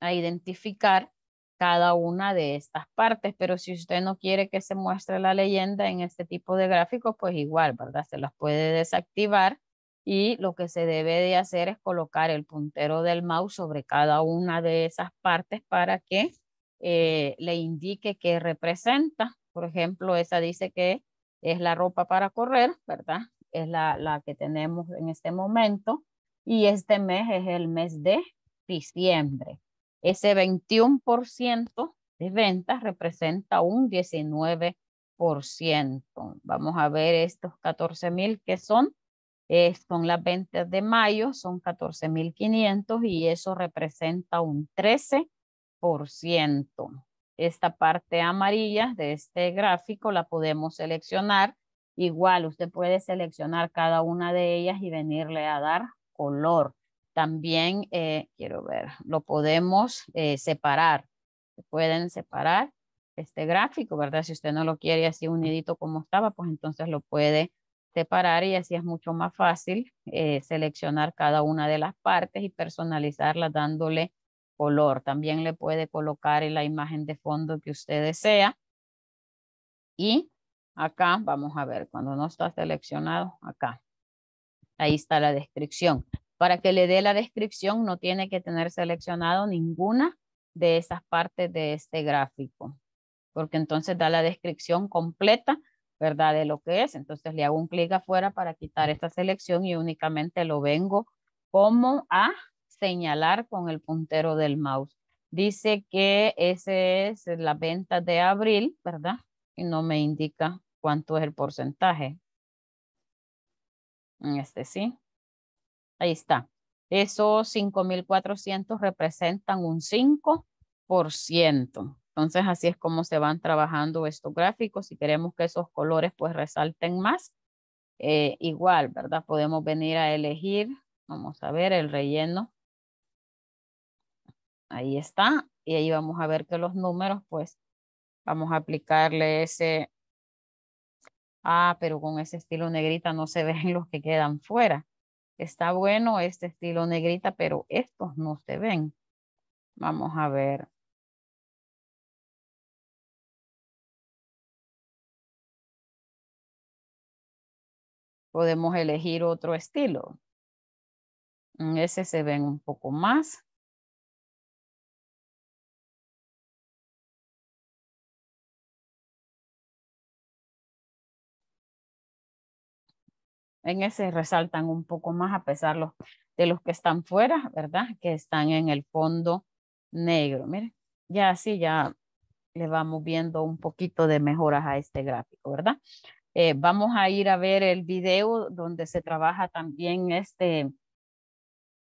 a identificar cada una de estas partes, pero si usted no quiere que se muestre la leyenda en este tipo de gráficos, pues igual, ¿verdad? Se las puede desactivar y lo que se debe de hacer es colocar el puntero del mouse sobre cada una de esas partes para que eh, le indique que representa. Por ejemplo, esa dice que es la ropa para correr, ¿verdad? Es la, la que tenemos en este momento. Y este mes es el mes de diciembre. Ese 21% de ventas representa un 19%. Vamos a ver estos 14.000 que son. Eh, son las ventas de mayo, son 14.500 y eso representa un 13% por ciento. Esta parte amarilla de este gráfico la podemos seleccionar. Igual, usted puede seleccionar cada una de ellas y venirle a dar color. También, eh, quiero ver, lo podemos eh, separar. Se pueden separar este gráfico, ¿verdad? Si usted no lo quiere así unidito como estaba, pues entonces lo puede separar y así es mucho más fácil eh, seleccionar cada una de las partes y personalizarla dándole color. También le puede colocar la imagen de fondo que usted desea. Y acá vamos a ver, cuando no está seleccionado, acá. Ahí está la descripción. Para que le dé la descripción no tiene que tener seleccionado ninguna de esas partes de este gráfico, porque entonces da la descripción completa, ¿verdad? De lo que es. Entonces le hago un clic afuera para quitar esta selección y únicamente lo vengo como a señalar con el puntero del mouse. Dice que ese es la venta de abril, ¿verdad? Y no me indica cuánto es el porcentaje. Este sí. Ahí está. Esos 5.400 representan un 5%. Entonces, así es como se van trabajando estos gráficos. Si queremos que esos colores pues resalten más, eh, igual, ¿verdad? Podemos venir a elegir, vamos a ver, el relleno Ahí está. Y ahí vamos a ver que los números, pues, vamos a aplicarle ese. Ah, pero con ese estilo negrita no se ven los que quedan fuera. Está bueno este estilo negrita, pero estos no se ven. Vamos a ver. podemos elegir otro estilo. ese se ven un poco más. en ese resaltan un poco más a pesar los, de los que están fuera, ¿verdad? Que están en el fondo negro. Miren, ya así ya le vamos viendo un poquito de mejoras a este gráfico, ¿verdad? Eh, vamos a ir a ver el video donde se trabaja también este,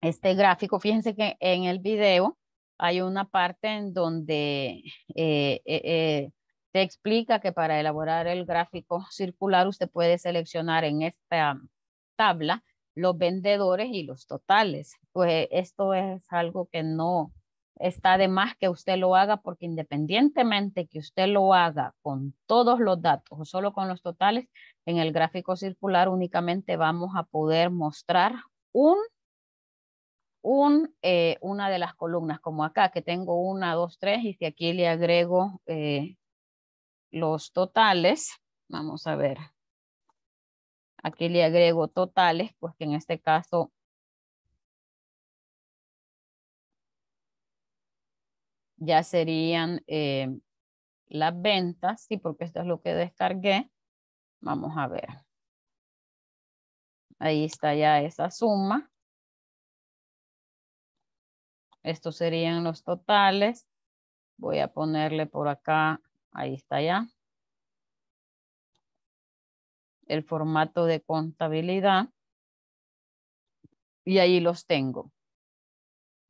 este gráfico. Fíjense que en el video hay una parte en donde eh, eh, te explica que para elaborar el gráfico circular usted puede seleccionar en esta tabla los vendedores y los totales. Pues esto es algo que no está de más que usted lo haga porque independientemente que usted lo haga con todos los datos o solo con los totales, en el gráfico circular únicamente vamos a poder mostrar un, un eh, una de las columnas, como acá que tengo una, dos, tres, y si aquí le agrego eh, los totales, vamos a ver, Aquí le agrego totales, pues que en este caso ya serían eh, las ventas, sí, porque esto es lo que descargué. Vamos a ver. Ahí está ya esa suma. Estos serían los totales. Voy a ponerle por acá, ahí está ya el formato de contabilidad y ahí los tengo.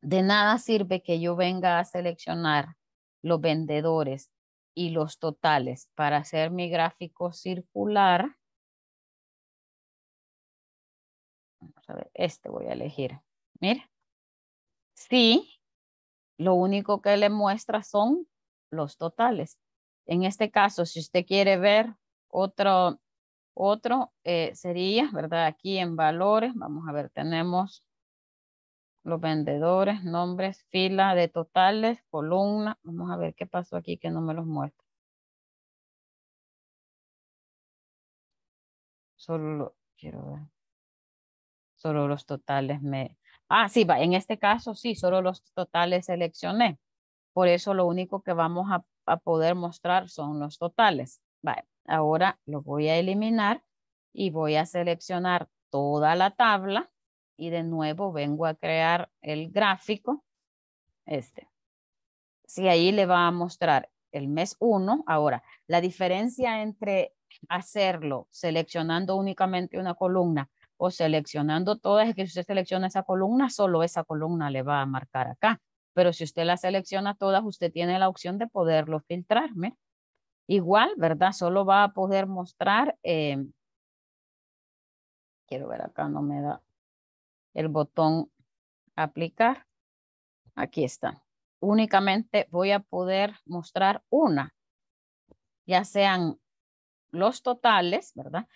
De nada sirve que yo venga a seleccionar los vendedores y los totales para hacer mi gráfico circular. a ver, este voy a elegir. Mira. Sí, lo único que le muestra son los totales. En este caso, si usted quiere ver otro, otro eh, sería, ¿verdad? Aquí en valores, vamos a ver, tenemos los vendedores, nombres, fila de totales, columna. Vamos a ver qué pasó aquí que no me los muestra. Solo quiero ver. Solo los totales me... Ah, sí, va. En este caso, sí, solo los totales seleccioné. Por eso lo único que vamos a, a poder mostrar son los totales. Vale. Ahora lo voy a eliminar y voy a seleccionar toda la tabla y de nuevo vengo a crear el gráfico, este. Si sí, ahí le va a mostrar el mes 1, ahora la diferencia entre hacerlo seleccionando únicamente una columna o seleccionando todas es que si usted selecciona esa columna, solo esa columna le va a marcar acá. Pero si usted la selecciona todas, usted tiene la opción de poderlo filtrarme. Igual, ¿verdad? Solo va a poder mostrar, eh, quiero ver acá, no me da el botón aplicar. Aquí está. Únicamente voy a poder mostrar una, ya sean los totales, ¿verdad?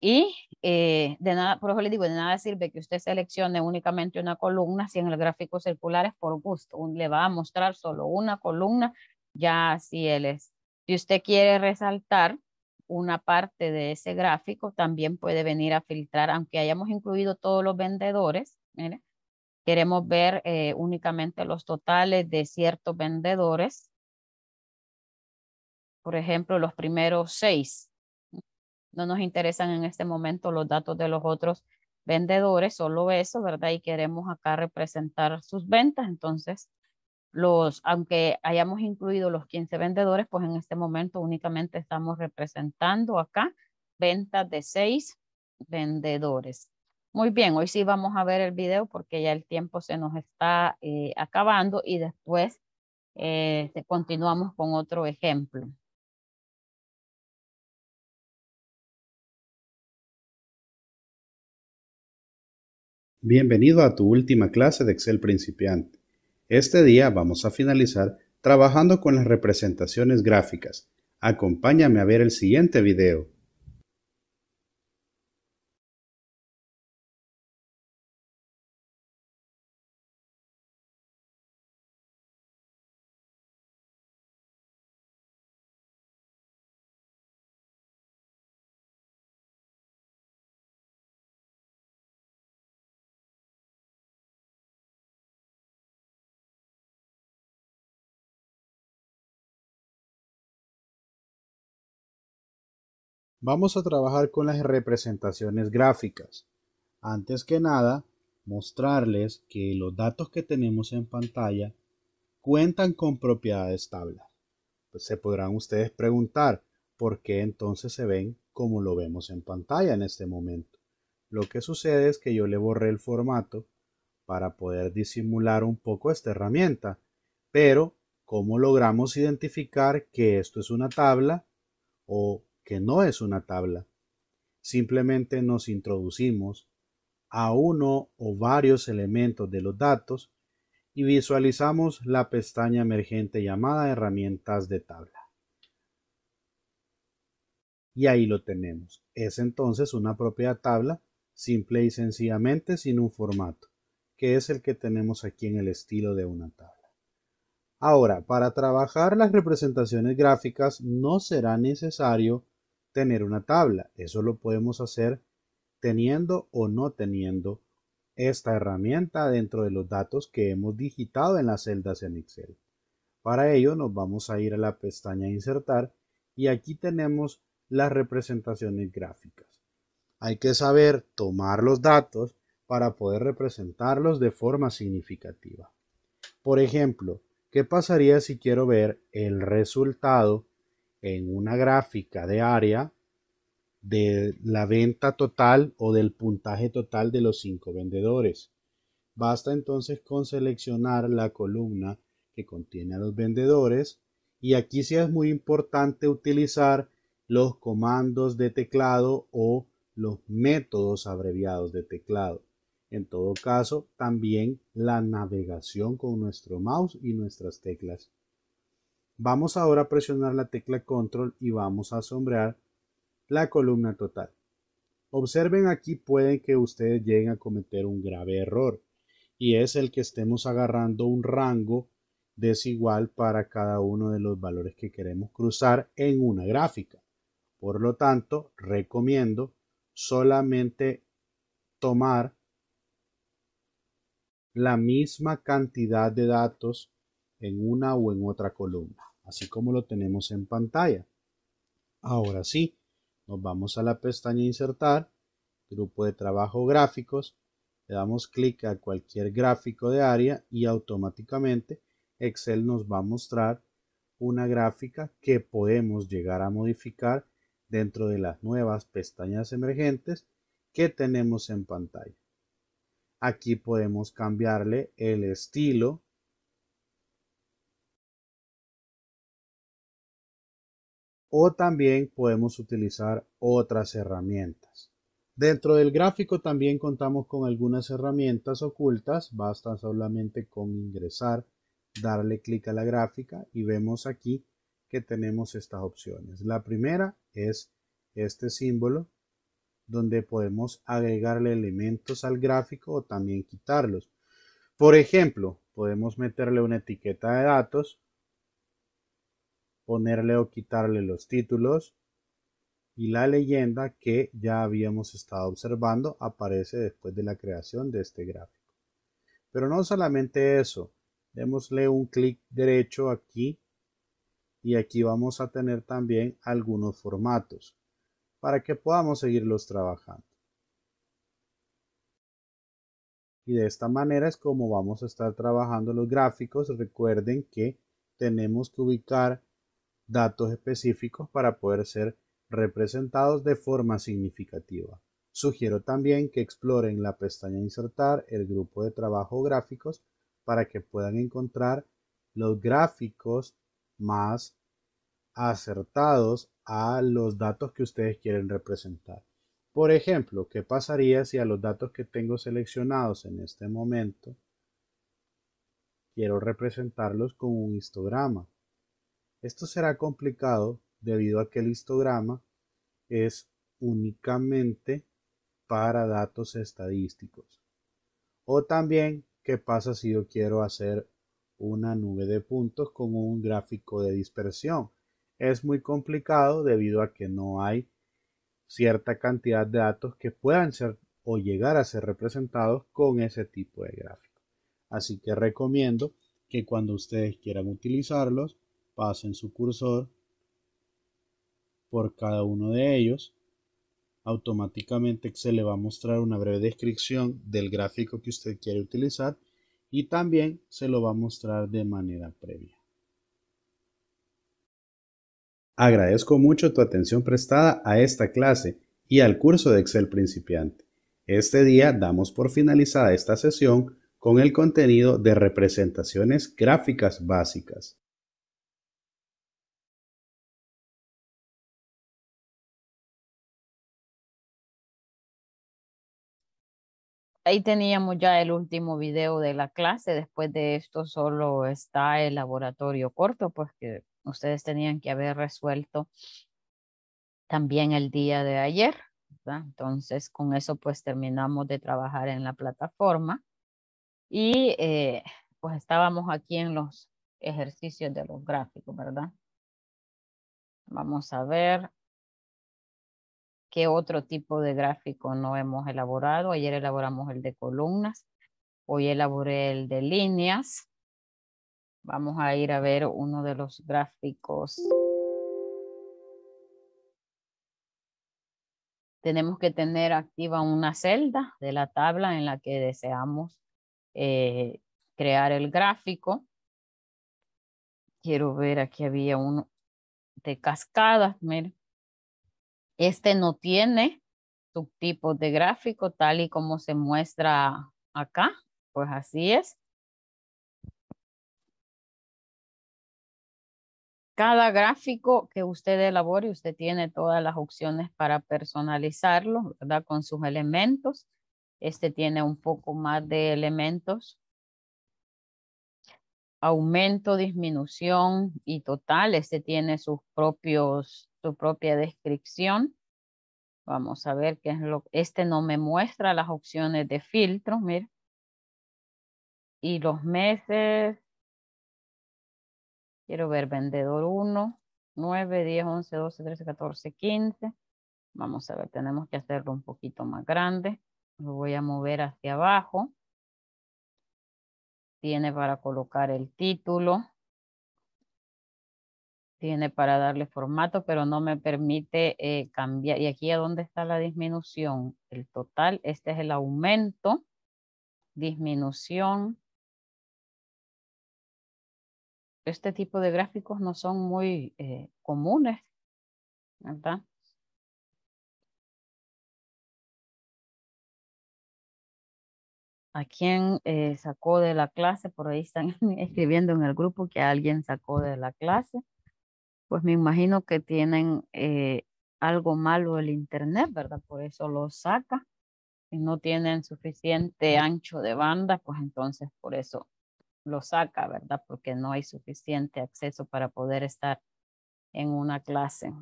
Y eh, de nada, por eso le digo, de nada sirve que usted seleccione únicamente una columna si en el gráfico circular es por gusto. le va a mostrar solo una columna, ya si él es si usted quiere resaltar una parte de ese gráfico, también puede venir a filtrar, aunque hayamos incluido todos los vendedores, queremos ver eh, únicamente los totales de ciertos vendedores, por ejemplo, los primeros seis. No nos interesan en este momento los datos de los otros vendedores, solo eso, ¿verdad? Y queremos acá representar sus ventas, entonces aunque hayamos incluido los 15 vendedores, pues en este momento únicamente estamos representando acá ventas de 6 vendedores. Muy bien, hoy sí vamos a ver el video porque ya el tiempo se nos está eh, acabando y después eh, continuamos con otro ejemplo. Bienvenido a tu última clase de Excel principiante. Este día vamos a finalizar trabajando con las representaciones gráficas. Acompáñame a ver el siguiente video. Vamos a trabajar con las representaciones gráficas. Antes que nada, mostrarles que los datos que tenemos en pantalla cuentan con propiedades tabla. Pues, se podrán ustedes preguntar por qué entonces se ven como lo vemos en pantalla en este momento. Lo que sucede es que yo le borré el formato para poder disimular un poco esta herramienta. Pero, ¿cómo logramos identificar que esto es una tabla o que no es una tabla. Simplemente nos introducimos a uno o varios elementos de los datos y visualizamos la pestaña emergente llamada herramientas de tabla. Y ahí lo tenemos. Es entonces una propia tabla, simple y sencillamente sin un formato, que es el que tenemos aquí en el estilo de una tabla. Ahora, para trabajar las representaciones gráficas no será necesario tener una tabla. Eso lo podemos hacer teniendo o no teniendo esta herramienta dentro de los datos que hemos digitado en las celdas en Excel. Para ello nos vamos a ir a la pestaña Insertar y aquí tenemos las representaciones gráficas. Hay que saber tomar los datos para poder representarlos de forma significativa. Por ejemplo, ¿qué pasaría si quiero ver el resultado en una gráfica de área de la venta total o del puntaje total de los cinco vendedores. Basta entonces con seleccionar la columna que contiene a los vendedores y aquí sí es muy importante utilizar los comandos de teclado o los métodos abreviados de teclado. En todo caso, también la navegación con nuestro mouse y nuestras teclas Vamos ahora a presionar la tecla control y vamos a sombrear la columna total. Observen aquí pueden que ustedes lleguen a cometer un grave error y es el que estemos agarrando un rango desigual para cada uno de los valores que queremos cruzar en una gráfica. Por lo tanto, recomiendo solamente tomar la misma cantidad de datos en una o en otra columna, así como lo tenemos en pantalla. Ahora sí, nos vamos a la pestaña Insertar, Grupo de Trabajo Gráficos, le damos clic a cualquier gráfico de área y automáticamente Excel nos va a mostrar una gráfica que podemos llegar a modificar dentro de las nuevas pestañas emergentes que tenemos en pantalla. Aquí podemos cambiarle el estilo o también podemos utilizar otras herramientas. Dentro del gráfico también contamos con algunas herramientas ocultas, basta solamente con ingresar, darle clic a la gráfica y vemos aquí que tenemos estas opciones. La primera es este símbolo donde podemos agregarle elementos al gráfico o también quitarlos. Por ejemplo, podemos meterle una etiqueta de datos ponerle o quitarle los títulos y la leyenda que ya habíamos estado observando aparece después de la creación de este gráfico. Pero no solamente eso, démosle un clic derecho aquí y aquí vamos a tener también algunos formatos para que podamos seguirlos trabajando. Y de esta manera es como vamos a estar trabajando los gráficos. Recuerden que tenemos que ubicar datos específicos para poder ser representados de forma significativa. Sugiero también que exploren la pestaña Insertar el grupo de trabajo gráficos para que puedan encontrar los gráficos más acertados a los datos que ustedes quieren representar. Por ejemplo, ¿qué pasaría si a los datos que tengo seleccionados en este momento quiero representarlos con un histograma? Esto será complicado debido a que el histograma es únicamente para datos estadísticos. O también, ¿qué pasa si yo quiero hacer una nube de puntos con un gráfico de dispersión? Es muy complicado debido a que no hay cierta cantidad de datos que puedan ser o llegar a ser representados con ese tipo de gráfico. Así que recomiendo que cuando ustedes quieran utilizarlos, pasen su cursor por cada uno de ellos, automáticamente Excel le va a mostrar una breve descripción del gráfico que usted quiere utilizar y también se lo va a mostrar de manera previa. Agradezco mucho tu atención prestada a esta clase y al curso de Excel principiante. Este día damos por finalizada esta sesión con el contenido de representaciones gráficas básicas. ahí teníamos ya el último video de la clase. Después de esto solo está el laboratorio corto, pues que ustedes tenían que haber resuelto también el día de ayer. Entonces, con eso pues terminamos de trabajar en la plataforma. Y eh, pues estábamos aquí en los ejercicios de los gráficos, ¿verdad? Vamos a ver qué otro tipo de gráfico no hemos elaborado. Ayer elaboramos el de columnas, hoy elaboré el de líneas. Vamos a ir a ver uno de los gráficos. Tenemos que tener activa una celda de la tabla en la que deseamos eh, crear el gráfico. Quiero ver, aquí había uno de cascadas, miren este no tiene subtipos de gráfico tal y como se muestra acá. Pues así es. Cada gráfico que usted elabore, usted tiene todas las opciones para personalizarlo, ¿verdad? Con sus elementos. Este tiene un poco más de elementos. Aumento, disminución y total. Este tiene sus propios propia descripción. Vamos a ver qué es lo este no me muestra las opciones de filtro, mira. Y los meses. Quiero ver vendedor 1, 9, 10, 11, 12, 13, 14, 15. Vamos a ver, tenemos que hacerlo un poquito más grande. Lo voy a mover hacia abajo. Tiene para colocar el título tiene para darle formato, pero no me permite eh, cambiar. Y aquí a dónde está la disminución. El total, este es el aumento, disminución. Este tipo de gráficos no son muy eh, comunes, ¿verdad? a quién eh, sacó de la clase, por ahí están escribiendo en el grupo que alguien sacó de la clase pues me imagino que tienen eh, algo malo el Internet, ¿verdad? Por eso lo saca. Si no tienen suficiente ancho de banda, pues entonces por eso lo saca, ¿verdad? Porque no hay suficiente acceso para poder estar en una clase.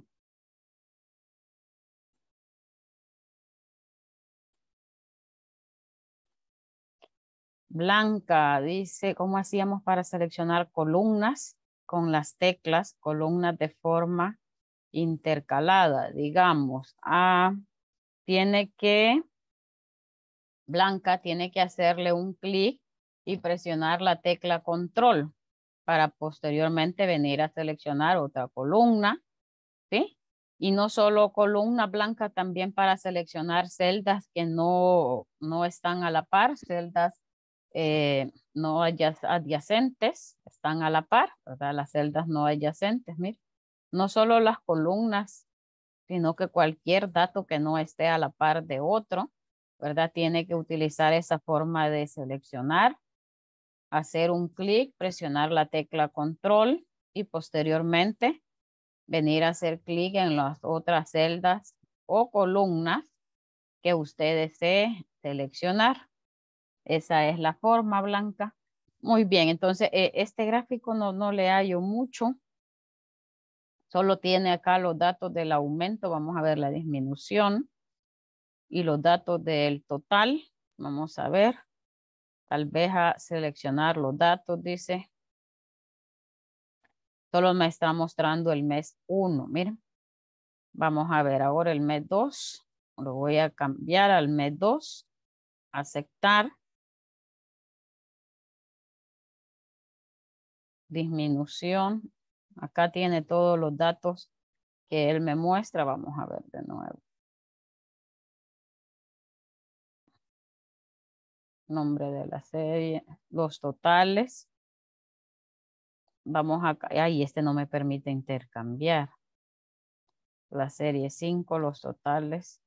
Blanca dice, ¿cómo hacíamos para seleccionar columnas? las teclas, columnas de forma intercalada, digamos. A tiene que, Blanca tiene que hacerle un clic y presionar la tecla control para posteriormente venir a seleccionar otra columna, Y no solo columna blanca, también para seleccionar celdas que no, no están a la par, celdas eh, no no adyacentes, están a la par, ¿verdad? Las celdas no adyacentes, mire. No solo las columnas, sino que cualquier dato que no esté a la par de otro, ¿verdad? Tiene que utilizar esa forma de seleccionar, hacer un clic, presionar la tecla control y posteriormente venir a hacer clic en las otras celdas o columnas que usted desee seleccionar. Esa es la forma blanca. Muy bien, entonces eh, este gráfico no, no le hallo mucho. Solo tiene acá los datos del aumento. Vamos a ver la disminución y los datos del total. Vamos a ver. Tal vez a seleccionar los datos, dice. Solo me está mostrando el mes 1. Miren. Vamos a ver ahora el mes 2. Lo voy a cambiar al mes 2. Aceptar. disminución. Acá tiene todos los datos que él me muestra. Vamos a ver de nuevo. Nombre de la serie, los totales. Vamos acá. Ay, este no me permite intercambiar. La serie 5, los totales.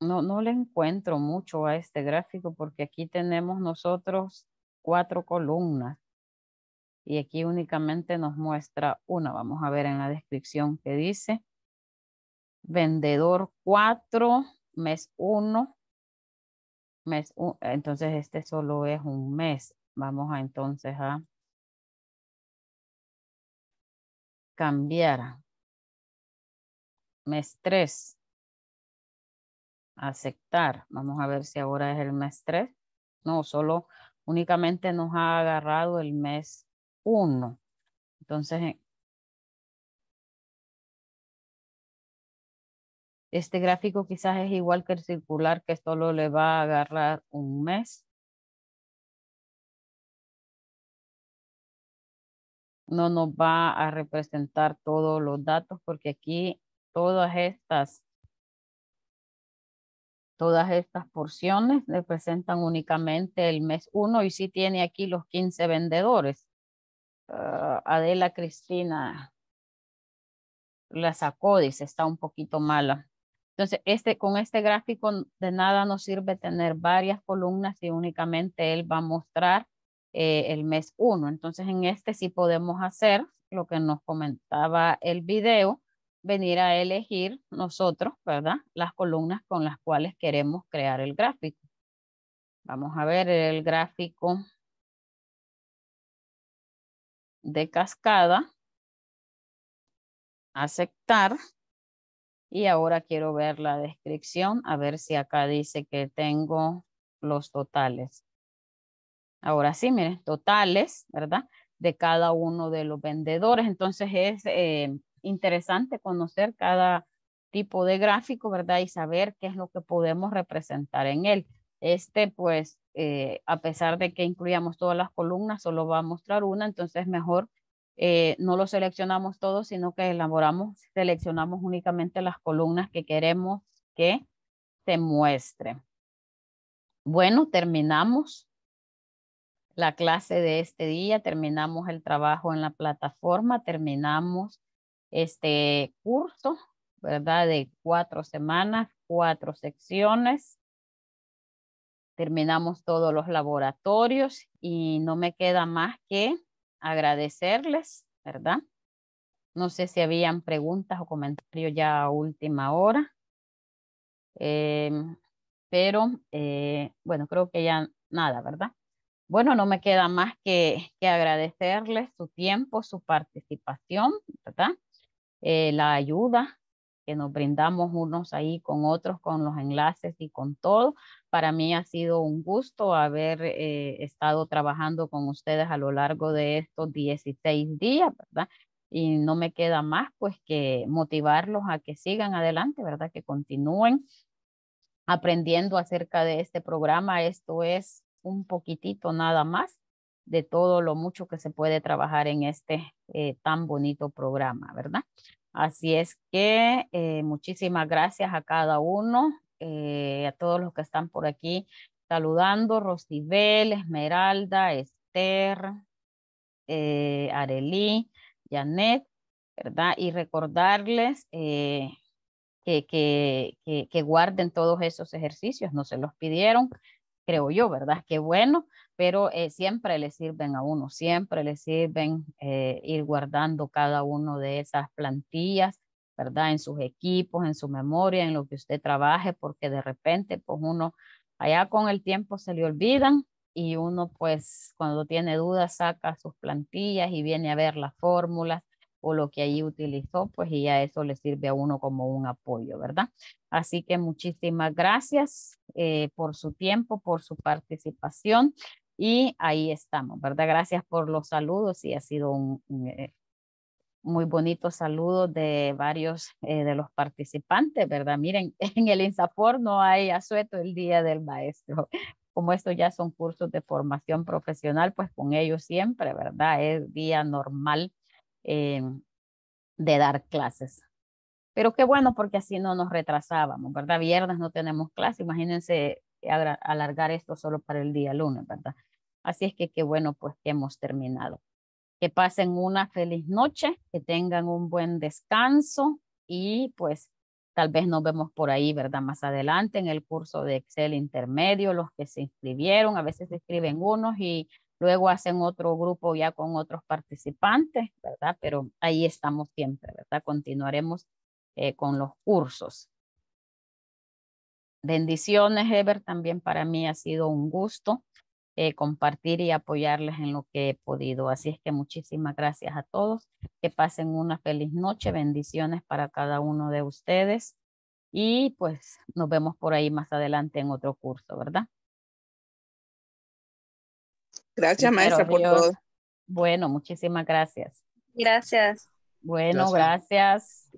no, no le encuentro mucho a este gráfico porque aquí tenemos nosotros cuatro columnas y aquí únicamente nos muestra una. Vamos a ver en la descripción que dice vendedor cuatro, mes uno, mes entonces este solo es un mes. Vamos a entonces a cambiar mes tres aceptar. Vamos a ver si ahora es el mes 3. No, solo únicamente nos ha agarrado el mes 1. Entonces, eh, este gráfico quizás es igual que el circular que solo le va a agarrar un mes. No nos va a representar todos los datos porque aquí todas estas Todas estas porciones representan únicamente el mes 1 y sí tiene aquí los 15 vendedores. Ah, Adela Cristina la sacó, dice, está un poquito mala. Entonces, este, con este gráfico de nada nos sirve tener varias columnas y únicamente él va a mostrar eh, el mes 1. Entonces, en este sí podemos hacer lo que nos comentaba el video, venir a elegir nosotros, ¿verdad? Las columnas con las cuales queremos crear el gráfico. Vamos a ver el gráfico de cascada. Aceptar. Y ahora quiero ver la descripción, a ver si acá dice que tengo los totales. Ahora sí, miren, totales, ¿verdad? De cada uno de los vendedores. Entonces es... Eh, interesante conocer cada tipo de gráfico, ¿verdad? Y saber qué es lo que podemos representar en él. Este, pues, eh, a pesar de que incluyamos todas las columnas, solo va a mostrar una, entonces mejor eh, no lo seleccionamos todo, sino que elaboramos, seleccionamos únicamente las columnas que queremos que se muestre. Bueno, terminamos la clase de este día, terminamos el trabajo en la plataforma, terminamos este curso, ¿verdad? De cuatro semanas, cuatro secciones. Terminamos todos los laboratorios y no me queda más que agradecerles, ¿verdad? No sé si habían preguntas o comentarios ya a última hora. Eh, pero, eh, bueno, creo que ya nada, ¿verdad? Bueno, no me queda más que, que agradecerles su tiempo, su participación, ¿verdad? Eh, la ayuda que nos brindamos unos ahí con otros, con los enlaces y con todo. Para mí ha sido un gusto haber eh, estado trabajando con ustedes a lo largo de estos 16 días, ¿verdad? Y no me queda más pues que motivarlos a que sigan adelante, ¿verdad? Que continúen aprendiendo acerca de este programa. Esto es un poquitito nada más de todo lo mucho que se puede trabajar en este eh, tan bonito programa, ¿verdad? Así es que eh, muchísimas gracias a cada uno, eh, a todos los que están por aquí saludando, Rosibel, Esmeralda, Esther, Arelí, Janet, ¿verdad? Y recordarles que, que, que guarden todos esos ejercicios, no se los pidieron, creo yo, ¿verdad? Qué bueno, pero eh, siempre le sirven a uno, siempre le sirven eh, ir guardando cada uno de esas plantillas, ¿verdad? En sus equipos, en su memoria, en lo que usted trabaje, porque de repente, pues uno allá con el tiempo se le olvidan y uno, pues cuando tiene dudas, saca sus plantillas y viene a ver las fórmulas o lo que allí utilizó, pues y ya eso le sirve a uno como un apoyo, ¿verdad? Así que muchísimas gracias eh, por su tiempo, por su participación y ahí estamos, ¿verdad? Gracias por los saludos y ha sido un, eh, muy bonito saludo de varios eh, de los participantes, ¿verdad? Miren, en el INSAFOR no hay asueto el Día del Maestro. Como estos ya son cursos de formación profesional, pues con ellos siempre, ¿verdad? Es día normal Em, de dar clases. Pero qué bueno porque así no nos retrasábamos, ¿verdad? Viernes no tenemos clase, imagínense alargar esto solo para el día lunes, ¿verdad? Así es que qué bueno pues que hemos terminado. Que pasen una feliz noche, que tengan un buen descanso y pues tal vez nos vemos por ahí, ¿verdad? Más adelante en el curso de Excel intermedio, los que se inscribieron, a veces se inscriben unos y Luego hacen otro grupo ya con otros participantes, ¿verdad? Pero ahí estamos siempre, ¿verdad? Continuaremos eh, con los cursos. Bendiciones, Ever, también para mí ha sido un gusto eh, compartir y apoyarles en lo que he podido. Así es que muchísimas gracias a todos. Que pasen una feliz noche. Bendiciones para cada uno de ustedes. Y pues nos vemos por ahí más adelante en otro curso, ¿verdad? Gracias, maestra, por todo. Bueno, muchísimas gracias. Gracias. Bueno, gracias.